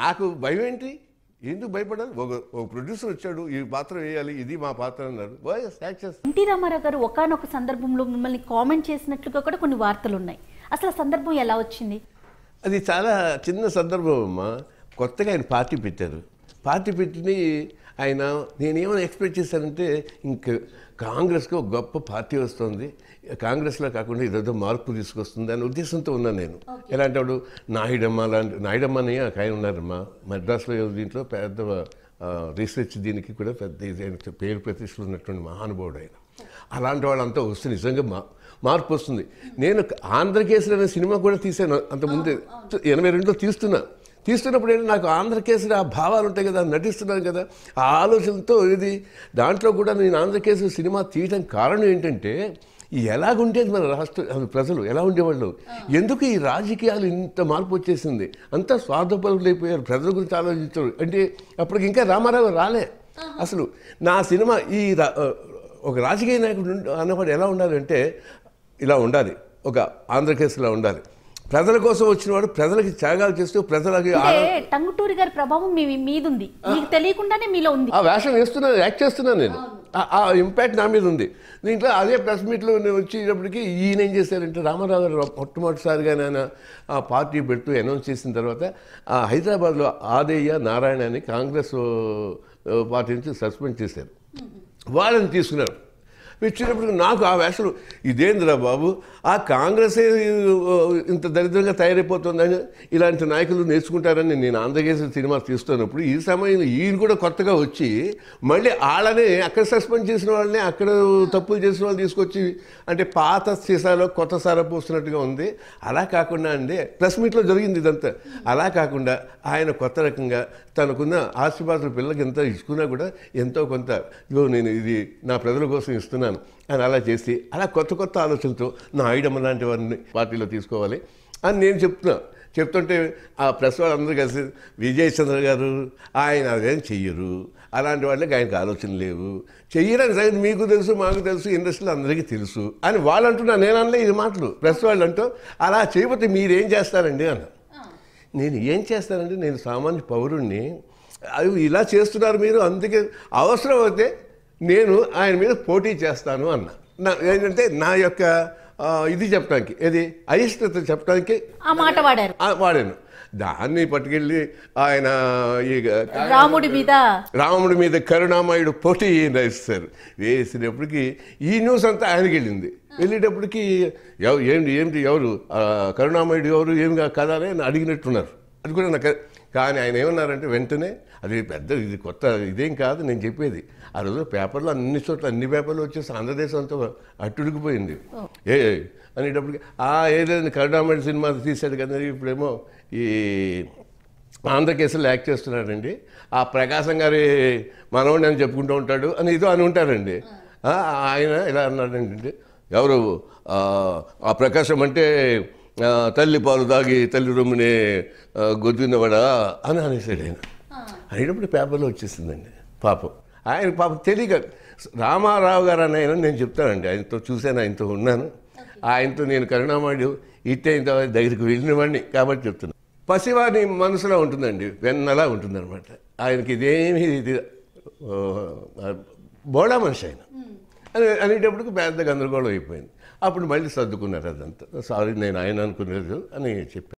నాకు భయం ఏంటి ఎందుకు భయపడాలి ఒక ఒక ప్రొడ్యూసర్ వచ్చాడు ఈ పాత్ర వేయాలి ఇది మా పాత్ర అన్నారు ఎన్టీ రామారావు గారు ఒకనొక సందర్భంలో మిమ్మల్ని కామెంట్ చేసినట్లుగా కూడా కొన్ని వార్తలు ఉన్నాయి అసలు సందర్భం ఎలా వచ్చింది అది చాలా చిన్న సందర్భం అమ్మా కొత్తగా ఆయన పార్టీ పెట్టారు పార్టీ పెట్టి ఆయన నేనేమైనా ఎక్స్పెక్ట్ చేశానంటే ఇంక కాంగ్రెస్కి ఒక గొప్ప పార్టీ వస్తుంది కాంగ్రెస్లో కాకుండా ఇదేదో మార్పు తీసుకొస్తుంది అనే ఉద్దేశంతో ఉన్నాను నేను ఎలాంటి వాడు నాయుడమ్మ లాంటి నాయుడమ్మని ఆయన ఉన్నారమ్మా మద్రాసులో దీంట్లో పెద్ద రీసెర్చ్ దీనికి కూడా పెద్ద పేరు ప్రతిష్టలు ఉన్నటువంటి మహానుభావుడు ఆయన అలాంటి వాళ్ళంతా వస్తే నిజంగా మా మార్పు వస్తుంది నేను ఆంధ్రకేసరి అనే సినిమా కూడా తీశాను అంతకుముందు ఎనభై రెండులో తీస్తున్నాను తీస్తున్నప్పుడు ఏంటి నాకు ఆంధ్రకేసరి ఆ భావాలు ఉంటాయి కదా నటిస్తున్నాను కదా ఆ ఆలోచనతో ఇది దాంట్లో కూడా నేను ఆంధ్రకేసరి సినిమా తీయడం కారణం ఏంటంటే ఎలాగుండేది మన రాష్ట్ర ప్రజలు ఎలా ఉండేవాళ్ళు ఎందుకు ఈ రాజకీయాలు ఇంత మార్పు వచ్చేసింది అంతా స్వార్థపరులైపోయారు ప్రజల గురించి ఆలోచించారు అంటే అప్పటికి ఇంకా రామారావు రాలే అసలు నా సినిమా ఈ ఒక రాజకీయ నాయకుడు అన్నవాడు ఎలా ఉండాలంటే ఇలా ఉండాలి ఒక ఆంధ్రకేసులా ఉండాలి ప్రజల కోసం వచ్చిన వాడు ప్రజలకి త్యాగాలు చేస్తూ ప్రజలకి టంగుటూరి గారి ప్రభావం మీ మీద ఉంది మీకు తెలియకుండానే మీలో ఉంది ఆ వేషం వేస్తున్నాను యాక్ట్ చేస్తున్నాను నేను ఆ ఇంపాక్ట్ నా మీద ఉంది దీంట్లో అదే ప్రెస్ మీట్లో వచ్చేటప్పటికి ఈయన ఏం చేశారంటే రామారావు గారు మొట్టమొదటిసారిగా నేను ఆ పార్టీ పెడుతూ అనౌన్స్ చేసిన తర్వాత ఆ హైదరాబాద్లో ఆదేయ నారాయణ అని కాంగ్రెస్ పార్టీ నుంచి సస్పెండ్ చేశారు వాళ్ళని తీసుకున్నారు ఇచ్చినప్పుడు నాకు ఆ వేసలు ఇదేందిరా బాబు ఆ కాంగ్రెసే ఇంత దరిద్రంగా తయారైపోతుందని ఇలాంటి నాయకులు నేర్చుకుంటారని నేను ఆంధ్రకేశ్వర సినిమా తీస్తున్నప్పుడు ఈ సమయంలో ఈయన కూడా కొత్తగా వచ్చి మళ్ళీ వాళ్ళనే అక్కడ సస్పెండ్ చేసిన వాళ్ళని అక్కడ తప్పులు చేసిన వాళ్ళు తీసుకొచ్చి అంటే పాత సీసాలో కొత్త సార పోస్తున్నట్టుగా ఉంది అలా కాకుండా అండి ప్రెస్ మీట్లో జరిగింది ఇదంతా అలా కాకుండా ఆయన కొత్త రకంగా తనకున్న ఆస్తిపాస్తుల పిల్లలకి ఎంత ఇచ్చుకున్నా కూడా ఎంతో కొంత నేను ఇది నా ప్రజల కోసం ఇస్తున్నాను చేస్తున్నాను అని అలా చేసి అలా కొత్త కొత్త ఆలోచనలతో నా ఐడమ్మ లాంటి వారిని పార్టీలో తీసుకోవాలి అని నేను చెప్తున్నాను చెప్తుంటే ఆ ప్రెస్ వాళ్ళందరూ కలిసి విజయచంద్ర గారు ఆయన అదేం చెయ్యరు అలాంటి వాళ్ళకి ఆయనకు ఆలోచన లేవు చెయ్యరని సరే మీకు తెలుసు మాకు తెలుసు ఇండస్ట్రీలో అందరికీ తెలుసు అని వాళ్ళు అంటున్నా నేను అనలే ఇది మాటలు ప్రెస్ వాళ్ళు అంటూ అలా చేయకపోతే మీరేం చేస్తారండి అన్న నేను ఏం చేస్తానంటే నేను సామాన్య పౌరుణ్ణి అవి ఇలా చేస్తున్నారు మీరు అందుకే అవసరం అయితే నేను ఆయన మీద పోటీ చేస్తాను అన్న నా ఏంటంటే నా యొక్క ఇది చెప్పడానికి ఏది అయిష్టత చెప్పడానికి ఆ మాట వాడారు వాడాను దాన్ని పట్టుకెళ్ళి ఆయన ఈ రాముడి మీద రాముడి మీద కరుణామయుడు పోటీ వేస్తారు వేసినప్పటికీ ఈ న్యూస్ అంతా ఆయనకి వెళ్ళింది వెళ్ళేటప్పటికి ఏంటి ఏంటి ఎవరు కరుణామయుడు ఎవరు ఏమి కదా అని అడిగినట్టున్నారు అది కూడా నాకు కానీ ఆయన ఏమన్నారంటే వెంటనే అది పెద్ద ఇది కొత్త ఇదేం కాదు నేను చెప్పేది ఆ రోజు పేపర్లో అన్ని చోట్ల అన్ని పేపర్లు వచ్చేసి ఆంధ్రదేశం అంతా అట్టుడికిపోయింది ఏ అనేటప్పటికి ఆ ఏదైనా కరుణామణి సినిమా తీశాడు కదా ఇప్పుడేమో ఈ ఆంధ్ర కేసులు యాక్ట్ చేస్తున్నాడండి ఆ ప్రకాశం గారి మనవడిని అని చెప్పుకుంటూ ఉంటాడు అని ఇదో అని ఉంటారండి ఆయన ఇలా అన్నాడండి ఎవరు ఆ ప్రకాశం అంటే తల్లి పాలు తాగి తల్లి రొమ్మినే గొద్దునవడా అని అనేసాడు ఆయన అనేటప్పుడు పేపర్లో వచ్చేసిందండి పాపం ఆయన పాపం తెలియక రామారావు గారు అని ఆయన నేను చెప్తానండి ఆయనతో చూశాను ఆయనతో ఉన్నాను ఆయనతో నేను కరుణామాడు ఇట్టే ఇంత దగ్గరికి వెళ్ళినవాడిని కాబట్టి చెప్తున్నాను పసివాని మనసులో ఉంటుందండి వెన్నలా అనమాట ఆయనకి ఇదేమి ఇది బోడా మనిషి ఆయన అనేటప్పటికి పెద్ద గందరగోళం అయిపోయింది అప్పుడు మళ్ళీ సర్దుకున్నారు అదంతా సారీ నేను ఆయన అనుకునేది అని చెప్పాను